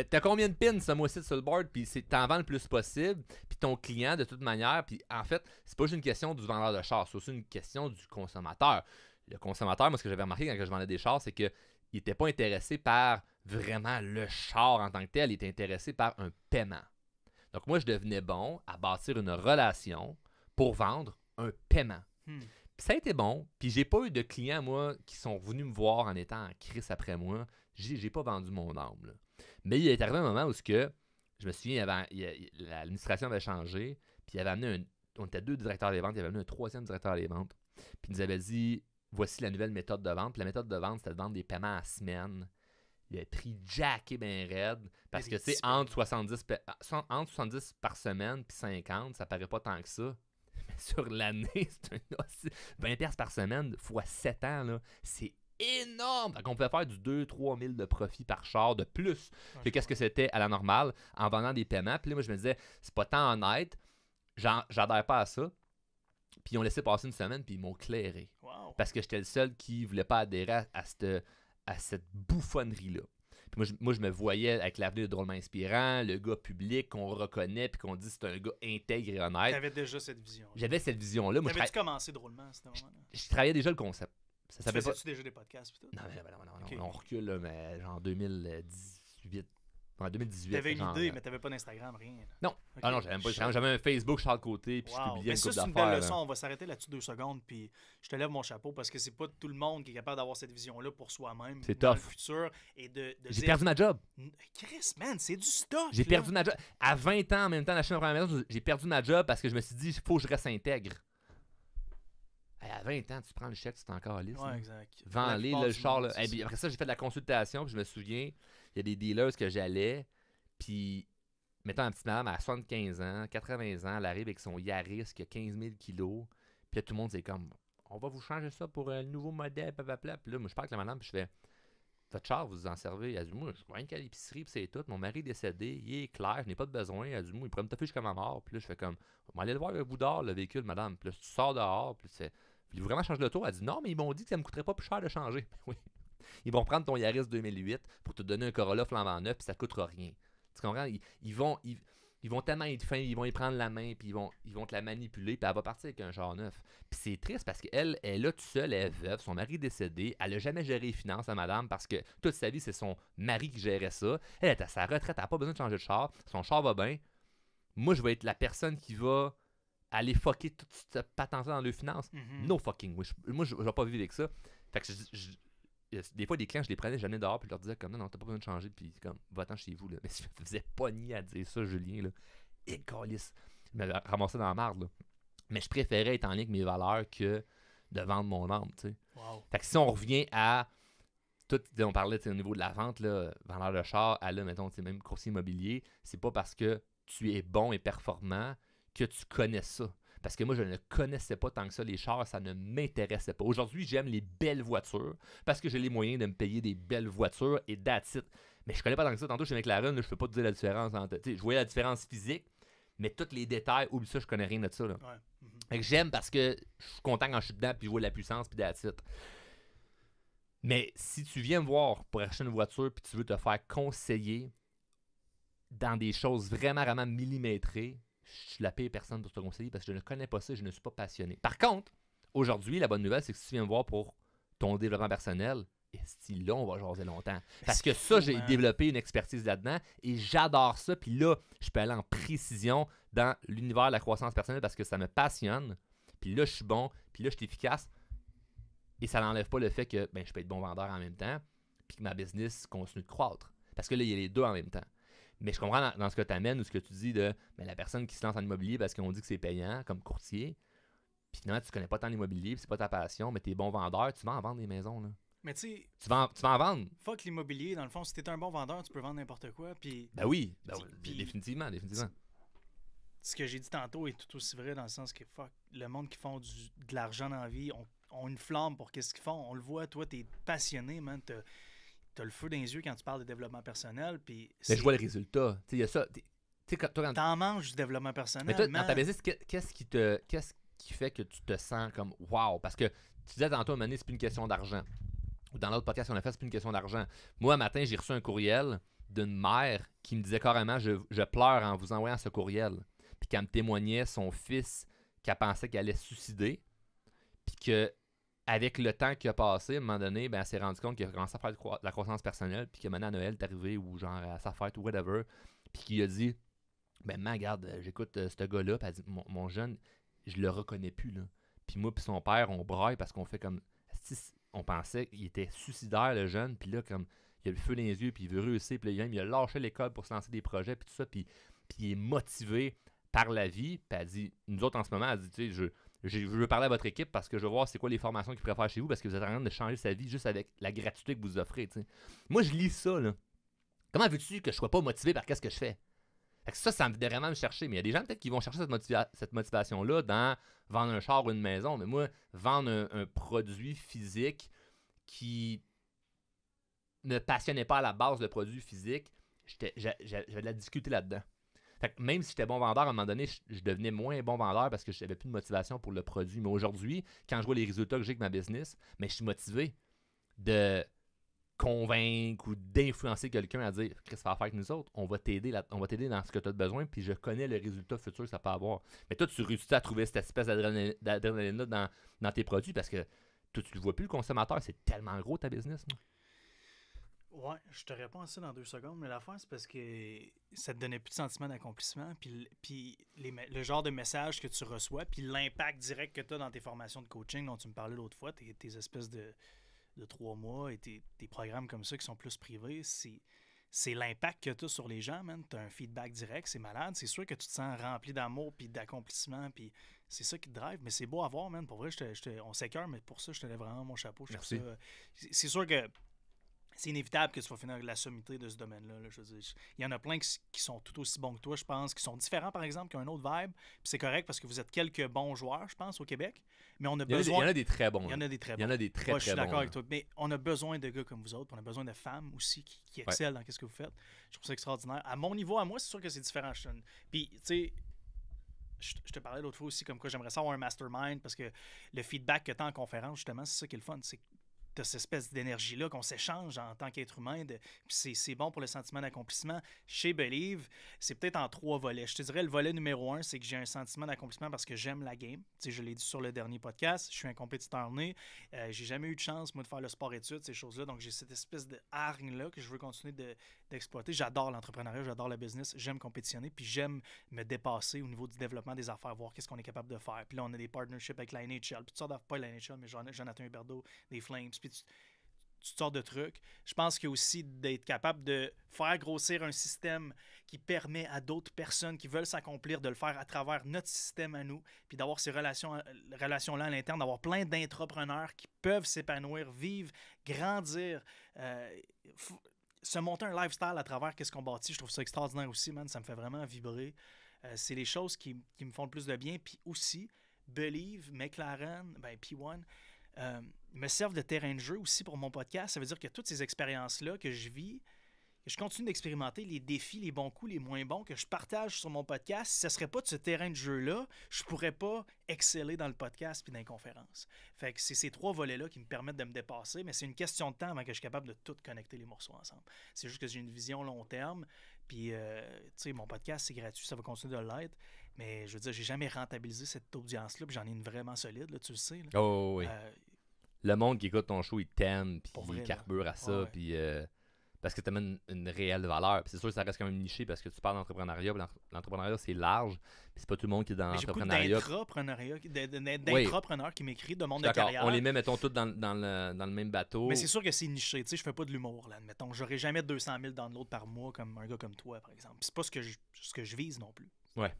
Speaker 1: T'as combien de pins ce mois-ci sur le board, puis en vends le plus possible, puis ton client, de toute manière, puis en fait, c'est pas juste une question du vendeur de chars, c'est aussi une question du consommateur. Le consommateur, moi, ce que j'avais remarqué quand je vendais des chars, c'est que il n'était pas intéressé par vraiment le char en tant que tel, il était intéressé par un paiement. Donc moi, je devenais bon à bâtir une relation pour vendre un paiement. Hmm. Puis ça a été bon, puis j'ai pas eu de clients, moi, qui sont venus me voir en étant en crise après moi. J'ai pas vendu mon âme. Mais il est arrivé un moment où ce que, je me souviens, l'administration avait changé, puis il avait amené un, on était deux directeurs des ventes, il avait amené un troisième directeur des ventes, puis il nous avait dit, voici la nouvelle méthode de vente. la méthode de vente, c'était de vendre des paiements à semaine. Le prix jacké bien raide. Parce que, c'est entre 70, ah, entre 70 par semaine puis 50, ça paraît pas tant que ça. Mais sur l'année, c'est un 20$ par semaine fois 7 ans, c'est énorme. Donc, on pouvait faire du 2-3 000 de profit par char de plus ah, que qu'est-ce que c'était à la normale en vendant des paiements. Puis là, moi, je me disais, c'est pas tant honnête, j'adhère pas à ça. Puis ils ont laissé passer une semaine, puis ils m'ont clairé. Parce que j'étais le seul qui voulait pas adhérer à, cette, à cette bouffonnerie-là. Puis moi je, moi, je, me voyais avec l'avenir drôlement inspirant, le gars public qu'on reconnaît, puis qu'on dit c'est un gars intègre et honnête. J'avais
Speaker 2: déjà cette vision. J'avais cette vision-là. T'avais-tu commencé drôlement à ce moment-là?
Speaker 1: Je, travaillais déjà le concept. Ça tu faisais-tu déjà des podcasts? Plutôt? Non, mais, non, non, non, on recule, là, mais genre 2018, en 2018. T'avais l'idée, euh,
Speaker 2: mais t'avais pas d'Instagram, rien. Non. Ah non, j'avais pas Instagram. J'avais
Speaker 1: un Facebook sur le côté, puis je publiais mais une C'est une belle leçon.
Speaker 2: On va s'arrêter là-dessus deux secondes, puis je te lève mon chapeau parce que c'est pas tout le monde qui est capable d'avoir cette vision-là pour soi-même. C'est tough. futur et de, J'ai perdu ma job. Chris, man,
Speaker 1: c'est du stock. J'ai perdu ma job. À 20 ans, en même temps, chaîne de première maison, j'ai perdu ma job parce que je me suis dit, il faut que je reste intègre. à 20 ans, tu prends le chèque, tu es encore lisse. Ouais, exact. les le char. après ça, j'ai fait de la consultation, puis je me souviens, il y a des dealers que j'allais, puis mettons, un petit dame à 75 ans, 80 ans, elle arrive avec son Yaris qui a 15 000 kilos, puis tout le monde, c'est comme, on va vous changer ça pour un euh, le nouveau modèle, blablabla. Puis là, moi, je parle avec la madame, puis je fais, votre char, vous vous en servez. Elle dit, moi, je rien qu'à l'épicerie, puis c'est tout. Mon mari est décédé, il est clair, je n'ai pas de besoin. Elle dit, moi, il pourrait me taper jusqu'à ma mort. Puis là, je fais comme, on va aller le voir le bout d'or, le véhicule, madame. Puis là, tu sors dehors, puis c'est. il veut vraiment changer tour Elle dit non, mais ils m'ont dit que ça me coûterait pas plus cher de changer. Ben oui, ils vont prendre ton Yaris 2008 pour te donner un Corolla flambant neuf, puis ça coûtera rien. Tu comprends? Ils, vont. Ils, vont tellement être fins, ils vont y prendre la main, puis ils vont, ils vont te la manipuler, puis elle va partir avec un genre neuf. Puis c'est triste parce qu'elle, elle est là toute seule, elle est veuve, son mari est décédé, elle n'a jamais géré les finances à madame parce que toute sa vie, c'est son mari qui gérait ça. Elle est à sa retraite, elle n'a pas besoin de changer de char, son char va bien. Moi, je vais être la personne qui va aller fucker toute cette patente dans le finances. Mhm. No fucking way. Moi, je vais pas vivre avec ça. Fait que je des fois, des clients, je les prenais, jamais dehors, puis je leur disais comme non, non, t'as pas besoin de changer, puis comme va-t'en chez vous. Là. Mais je me faisais ni à dire ça, Julien. Là. Et eh, Je me ramassais dans la marde. Là. Mais je préférais être en ligne avec mes valeurs que de vendre mon âme. Tu sais. Fait que si on revient à tout, on parlait au niveau de la vente, là, vendeur de char, à là, mettons, même coursier immobilier, c'est pas parce que tu es bon et performant que tu connais ça parce que moi, je ne connaissais pas tant que ça les chars, ça ne m'intéressait pas. Aujourd'hui, j'aime les belles voitures parce que j'ai les moyens de me payer des belles voitures et that's Mais je connais pas tant que ça. Tantôt, avec la là, je peux pas te dire la différence entre. Je voyais la différence physique, mais tous les détails, oublie ça, je connais rien de ça. Là. Ouais. Mhm. J'aime parce que je suis content quand je suis dedans, puis je vois la puissance, puis that's Mais si tu viens me voir pour acheter une voiture, puis tu veux te faire conseiller dans des choses vraiment, vraiment millimétrées, je suis la pire personne pour te conseiller parce que je ne connais pas ça, je ne suis pas passionné. Par contre, aujourd'hui, la bonne nouvelle, c'est que si tu viens me voir pour ton développement personnel, et si là, on va jaser longtemps. Parce que ça, j'ai développé une expertise là-dedans et j'adore ça. Puis là, je peux aller en précision dans l'univers de la croissance personnelle parce que ça me passionne. Puis là, je suis bon. Puis là, je suis efficace. Et ça n'enlève pas le fait que ben, je peux être bon vendeur en même temps. Puis que ma business continue de croître. Parce que là, il y a les deux en même temps. Mais je comprends dans, ce que tu amènes ou ce que tu dis de mais ben, la personne qui se lance en immobilier parce qu'on dit que c'est payant comme courtier. Puis finalement, tu connais pas tant l'immobilier, c'est pas ta passion, mais tu es bon vendeur, tu vas en vendre des maisons. Là. Mais tu sais… tu vas en vendre.
Speaker 2: Fuck l'immobilier, dans le fond, si t'es un bon vendeur, tu peux vendre n'importe quoi. Puis, ben oui, ben définitivement, définitivement. Ce que j'ai dit tantôt est tout aussi vrai dans le sens que fuck, le monde qui font du, de l'argent dans la vie ont, une flamme pour qu'est-ce qu'ils font. On le voit, toi, tu es passionné, man as le feu dans les yeux quand tu parles de développement personnel. Puis mais je vois le
Speaker 1: résultat. Tu sais, ça.
Speaker 2: T'en manges du développement personnel.
Speaker 1: Mais toi, ta qu'est-ce qui te. quest qui fait que tu te sens comme wow? Parce que tu disais dans toi ce c'est plus une question d'argent. Ou dans l'autre podcast qu'on a fait, c'est plus une question d'argent. Moi, un matin, j'ai reçu un courriel d'une mère qui me disait carrément je, je pleure en vous envoyant ce courriel. Puis qu'elle me témoignait son fils qu'elle pensait qu'elle allait se suicider. Puis que avec le temps qui a passé, à un moment donné, ben, elle s'est rendu compte qu'il a commencé à faire la croissance personnelle, puis que maintenant à Noël est arrivé, ou genre à sa fête, ou whatever, puis qu'il a dit Ben, man, garde, euh, j'écoute euh, ce gars-là, puis elle dit mon, jeune, je le reconnais plus, là. Puis moi, puis son père, on braille parce qu'on fait comme. On pensait qu'il était suicidaire, le jeune, puis là, comme, il a le feu dans les yeux, puis il veut réussir, puis là, il a lâché l'école pour se lancer des projets, puis tout ça, puis, puis il est motivé par la vie, puis elle dit Nous autres, en ce moment, elle dit Tu sais, je je veux parler à votre équipe parce que je veux voir c'est quoi les formations qu'ils préfèrent chez vous parce que vous êtes en train de changer sa vie juste avec la gratuité que vous offrez. Moi, je lis ça. Là. Comment veux-tu que je sois pas motivé par qu'est-ce que je fais? ça, ça me vraiment me chercher. Mais il y a des gens peut-être qui vont chercher cette, cette motivation-là dans vendre un char ou une maison. Mais moi, vendre un, produit physique qui ne passionnait pas à la base le produit physique, j'avais de la discuter là-dedans même si j'étais bon vendeur, à un moment donné, je, devenais moins bon vendeur parce que je n'avais plus de motivation pour le produit. Mais aujourd'hui, quand je vois les résultats que j'ai avec ma business, mais je suis motivé de convaincre ou d'influencer quelqu'un à dire Chris, va faire avec nous autres, on va t'aider, on va t'aider dans ce que tu as besoin, puis je connais le résultat futur que ça peut avoir. Mais toi, tu réussis à trouver cette espèce d'adrénaline-là dans, tes produits parce que toi, tu ne vois plus le consommateur, c'est tellement gros ta business. Moi.
Speaker 2: Ouais, je te réponds à ça dans deux secondes, mais la l'affaire, c'est parce que ça te donnait plus de sentiment d'accomplissement, puis, puis le genre de message que tu reçois, puis l'impact direct que tu as dans tes formations de coaching dont tu me parlais l'autre fois, tes, espèces de, de, trois mois et tes, programmes comme ça qui sont plus privés, c'est, c'est l'impact que tu as sur les gens, Tu as un feedback direct, c'est malade. C'est sûr que tu te sens rempli d'amour puis d'accomplissement, puis c'est ça qui te drive, mais c'est beau à voir, man. Pour vrai, je te, on s'écœure, mais pour ça, je te lève vraiment mon chapeau. c'est sûr que c'est inévitable que tu vas finir la sommité de ce domaine-là. il y en a plein qui, sont tout aussi bons que toi, je pense, qui sont différents, par exemple, qui ont un autre vibe. c'est correct parce que vous êtes quelques bons joueurs, je pense, au Québec. Mais on a, besoin. Il y en a des très bons. Il y en a des très bons. Il y en a des très, Je suis d'accord avec toi. Mais on a besoin de gars comme vous autres. On a besoin de femmes aussi qui, excellent dans ce que vous faites. Je trouve ça extraordinaire. À mon niveau, à moi, c'est sûr que c'est différent. Puis, tu sais, je te parlais l'autre fois aussi comme quoi j'aimerais savoir un mastermind parce que le feedback que tu as en conférence, justement, c'est ça qui est le fun. C'est t'as cette espèce d'énergie-là qu'on s'échange en tant qu'être humain. De... c'est bon pour le sentiment d'accomplissement. Chez Believe, c'est peut-être en trois volets. Je te dirais, le volet numéro un, c'est que j'ai un sentiment d'accomplissement parce que j'aime la game. Si je l'ai dit sur le dernier podcast, je suis un compétiteur né. Euh, j'ai jamais eu de chance, moi, de faire le sport-études, ces choses-là. Donc, j'ai cette espèce de hargne-là que je veux continuer de, exploiter. J'adore l'entrepreneuriat, j'adore le business, j'aime compétitionner, puis j'aime me dépasser au niveau du développement des affaires, voir qu'est-ce qu'on est capable de faire. Puis là, on a des partnerships avec la NHL, puis tu sors pas la NHL, mais Jonathan Huberdeau, des Flames, puis tu, tu sors de trucs. Je pense qu'il y a aussi d'être capable de faire grossir un système qui permet à d'autres personnes qui veulent s'accomplir de le faire à travers notre système à nous, puis d'avoir ces relations-là à l'interne, d'avoir plein d'entrepreneurs qui peuvent s'épanouir, vivre, grandir, euh, se monter un lifestyle à travers qu'est-ce qu'on bâtit, je trouve ça extraordinaire aussi, man. Ça me fait vraiment vibrer. Euh, c'est les choses qui, me font le plus de bien. Puis aussi, Believe, McLaren, ben, P1, euh, me servent de terrain de jeu aussi pour mon podcast. Ça veut dire que toutes ces expériences-là que je vis, je continue d'expérimenter les défis, les bons coups, les moins bons, que je partage sur mon podcast. Si ce ne serait pas de ce terrain de jeu-là, je pourrais pas exceller dans le podcast puis dans les conférences. Fait que c'est ces trois volets-là qui me permettent de me dépasser, mais c'est une question de temps avant que je sois capable de tout connecter les morceaux ensemble. C'est juste que j'ai une vision long terme, puis euh, mon podcast, c'est gratuit, ça va continuer de l'être, mais je veux dire, j'ai jamais rentabilisé cette audience-là, puis j'en ai une vraiment solide, tu le sais. Oh oui. Euh,
Speaker 1: le monde qui écoute ton show, il t'aime, puis il carbure à ça, puis... Euh, parce que tu même une réelle valeur. C'est sûr que ça reste quand même niché parce que tu parles d'entrepreneuriat. L'entrepreneuriat, c'est large. C'est pas tout le monde qui est dans l'entrepreneuriat.
Speaker 2: D'intrapreneurs qui m'écrit de monde de carrière. On les met, mettons,
Speaker 1: tous dans, le, dans le, même bateau. Mais c'est
Speaker 2: sûr que c'est niché. Tu sais, je fais pas de l'humour, là, admettons. J'aurais jamais 200 000 dans l'autre par mois comme un gars comme toi, par exemple. c'est pas ce que, je, ce que je vise non plus. Ouais.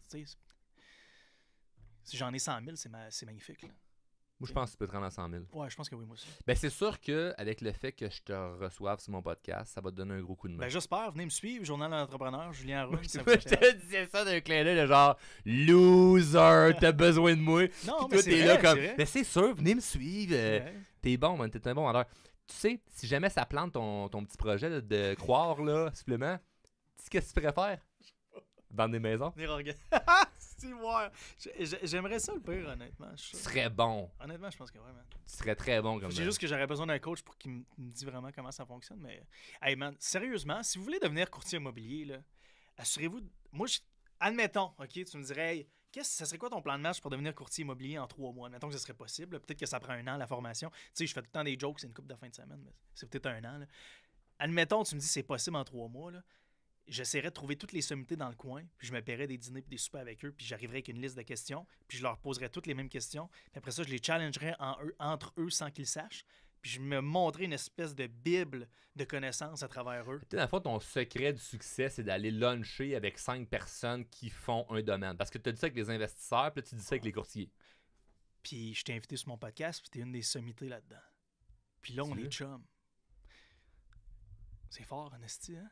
Speaker 2: si j'en ai 100 000, c'est ma, magnifique. Là.
Speaker 1: Moi, je pense que tu peux te rendre à 100 000. Ouais, je pense que oui, moi aussi. Ben, c'est sûr que avec le fait que je te reçoive sur mon podcast, ça va te donner un gros coup de main. Ben,
Speaker 2: j'espère. Venez me suivre, Journal de l'entrepreneur, Julien Roux. je te
Speaker 1: disais ça d'un clin d'œil genre Loser, t'as besoin de moi. Non, mais c'est là comme. Mais ben, c'est sûr, venez me suivre. Tu euh, T'es bon, man, t'es un bon vendeur. Tu sais, si jamais ça plante ton, petit projet de croire, là, simplement, qu'est-ce que tu préfères? Vendre des maisons.
Speaker 2: Venir J'aimerais ça le pire, honnêtement. Tu bon. Honnêtement, je pense que oui,
Speaker 1: man. très bon comme J'ai
Speaker 2: juste que j'aurais besoin d'un coach pour qu'il me dise vraiment comment ça fonctionne. Mais, sérieusement, si vous voulez devenir courtier immobilier, là, assurez-vous. Moi, admettons, OK, tu me dirais, qu'est-ce ça serait quoi ton plan de marche pour devenir courtier immobilier en trois mois? Admettons que ce serait possible. Peut-être que ça prend un an, la formation. Tu sais, je fais tout le temps des jokes, c'est une coupe de fin de semaine, mais c'est peut-être un an. Admettons, tu me dis c'est possible en trois mois j'essaierais de trouver toutes les sommités dans le coin, puis je me paierais des dîners puis des soupers avec eux, puis j'arriverais avec une liste de questions, puis je leur poserais toutes les mêmes questions. Puis après ça, je les challengerais en entre eux sans qu'ils sachent. Puis je me montrais une espèce de bible de connaissances à travers eux. Dans
Speaker 1: la fois, ton secret du succès, c'est d'aller luncher avec cinq personnes qui font un domaine. Parce que tu as dit ça avec les investisseurs, puis là, tu dis ça avec les courtiers.
Speaker 2: Puis je t'ai invité sur mon podcast, puis t'es une des sommités là-dedans. Puis là, on est, chum. C'est fort, honnêtement. hein?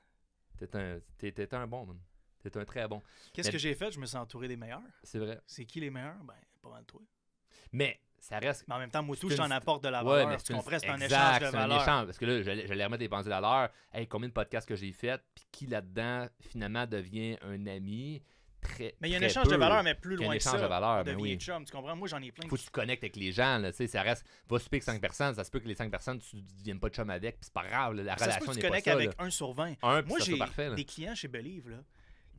Speaker 1: T'es un, un bon, man. T'es un très bon. Qu'est-ce que j'ai
Speaker 2: fait? Je me suis entouré des meilleurs. C'est vrai. C'est qui les meilleurs? Ben, pas mal toi. Mais ça reste. Mais en même temps, moi, tout, j'en apporte de la valeur. Ouais, mais tu comprends, c'est un échange de c'est un échange.
Speaker 1: Parce que là, je, je remettre des pensées l'heure. Hey, combien de podcasts que j'ai fait, puis qui là-dedans, finalement, devient un ami. Mais il y a un échange de valeur, mais plus loin ça. Il y a un échange de valeur, mais oui. Chum,
Speaker 2: tu comprends? Moi, j'en ai plein. Faut que
Speaker 1: tu connectes avec les gens, là, tu sais, ça reste. Va souper avec 5 personnes, ça se peut que les 5 personnes, tu ne deviennes pas de chum avec, puis c'est pas grave, là, la relation n'est pas tu connectes avec 1 sur 20. Moi, j'ai des
Speaker 2: clients chez Believe, là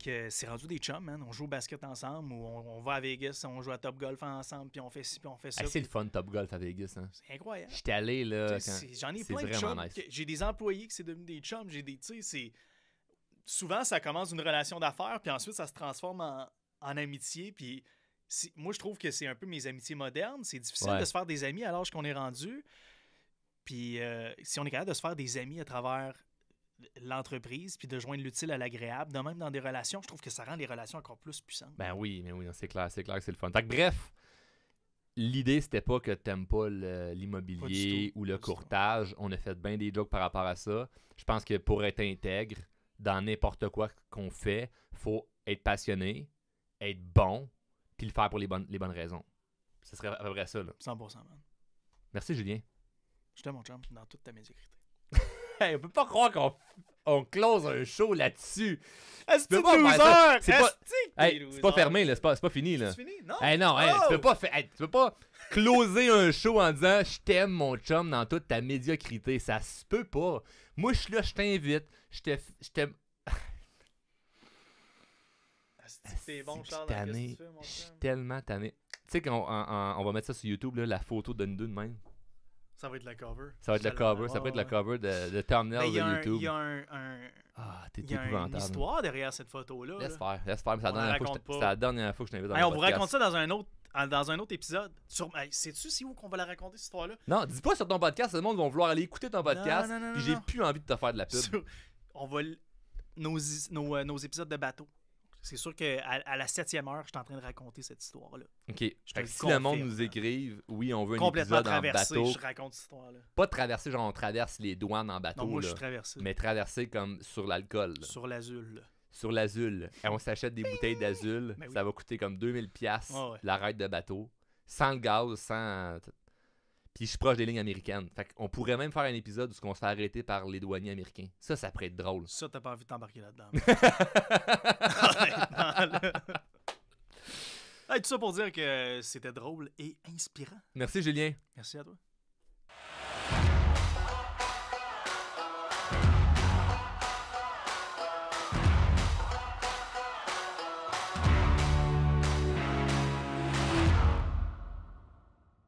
Speaker 2: que c'est rendu des chums, man. On joue au basket ensemble ou on, va à Vegas, on joue à Top Golf ensemble, puis on fait ci, puis on fait ça. c'est le
Speaker 1: fun, Top Golf à Vegas. Hein. C'est incroyable. J'étais allé là. Quand... J'en ai plein de chums.
Speaker 2: J'ai des employés qui c'est devenu des chums. J'ai des. Tu sais, souvent, ça commence une relation d'affaires, puis ensuite, ça se transforme en, amitié. Puis moi, je trouve que c'est un peu mes amitiés modernes. C'est difficile de se faire des amis à l'âge qu'on est rendu. Puis euh, si on est capable de se faire des amis à travers l'entreprise, puis de joindre l'utile à l'agréable, même dans des relations, je trouve que ça rend les relations encore plus puissantes.
Speaker 1: Ben oui, mais oui, c'est clair, c'est clair que c'est le fun. bref, l'idée, c'était pas que t'aimes pas l'immobilier ou le courtage. On a fait bien des jokes par rapport à ça. Je pense que pour être intègre, dans n'importe quoi qu'on fait, faut être passionné, être bon, puis le faire pour les bonnes, les bonnes raisons. Ce serait à peu près ça. Là. 100%, man. Merci, Julien.
Speaker 2: Je t'aime mon chum dans toute ta médiocrité.
Speaker 1: on peut pas croire qu'on close un show là-dessus. Est-ce que C'est pas, hey, c'est pas fermé, C'est pas, pas fini, là. C'est fini? Non. non, tu peux oh! pas, tu peux pas closer un show en disant je t'aime, mon chum, dans toute ta médiocrité. Ça se peut pas. Moi, je suis là, je t'invite. J'étais. J'étais.
Speaker 2: C'est bon, Charles. tanné. Je suis
Speaker 1: tellement tanné. Tu sais qu'on on, va mettre ça sur YouTube, là, la photo de nous deux de même.
Speaker 2: Ça va être la cover. Ça va être la cover. Ça va être la cover de, de thumbnail de YouTube. Il y a un. ah, t'es épouvantable. une histoire derrière cette photo-là. Laisse faire, laisse faire. C'est la, dernière fois que je t'invite dans On vous raconte ça dans un autre dans un autre épisode. Sur... Sais-tu si où qu'on va la raconter cette histoire-là?
Speaker 1: Non, dis pas sur ton podcast, le monde va vouloir aller écouter ton podcast. Non, non, non, puis j'ai plus envie de te faire de la pub on va nos, euh, nos, épisodes
Speaker 2: de bateau. C'est sûr qu'à à la septième heure, je suis en train de raconter cette histoire-là. OK. si le monde nous
Speaker 1: écrive, oui, on veut un épisode en bateau. je raconte cette histoire-là. Pas traverser, genre on traverse les douanes en bateau. moi, je traversé. Mais traverser comme sur l'alcool. Sur l'azul. Sur l'azul. Et on s'achète des bouteilles d'azul. Ben Ça va coûter comme 2000$ pièces la raide de bateau. Sans le gaz, sans puis je suis proche des lignes américaines. Fait qu'on pourrait même faire un épisode où on se fait arrêter par les douaniers américains. Ça, ça pourrait être drôle. Ça, t'as pas envie de t'embarquer là-dedans.
Speaker 2: hey, tout ça pour dire que c'était drôle et inspirant. Merci, Julien. Merci à toi.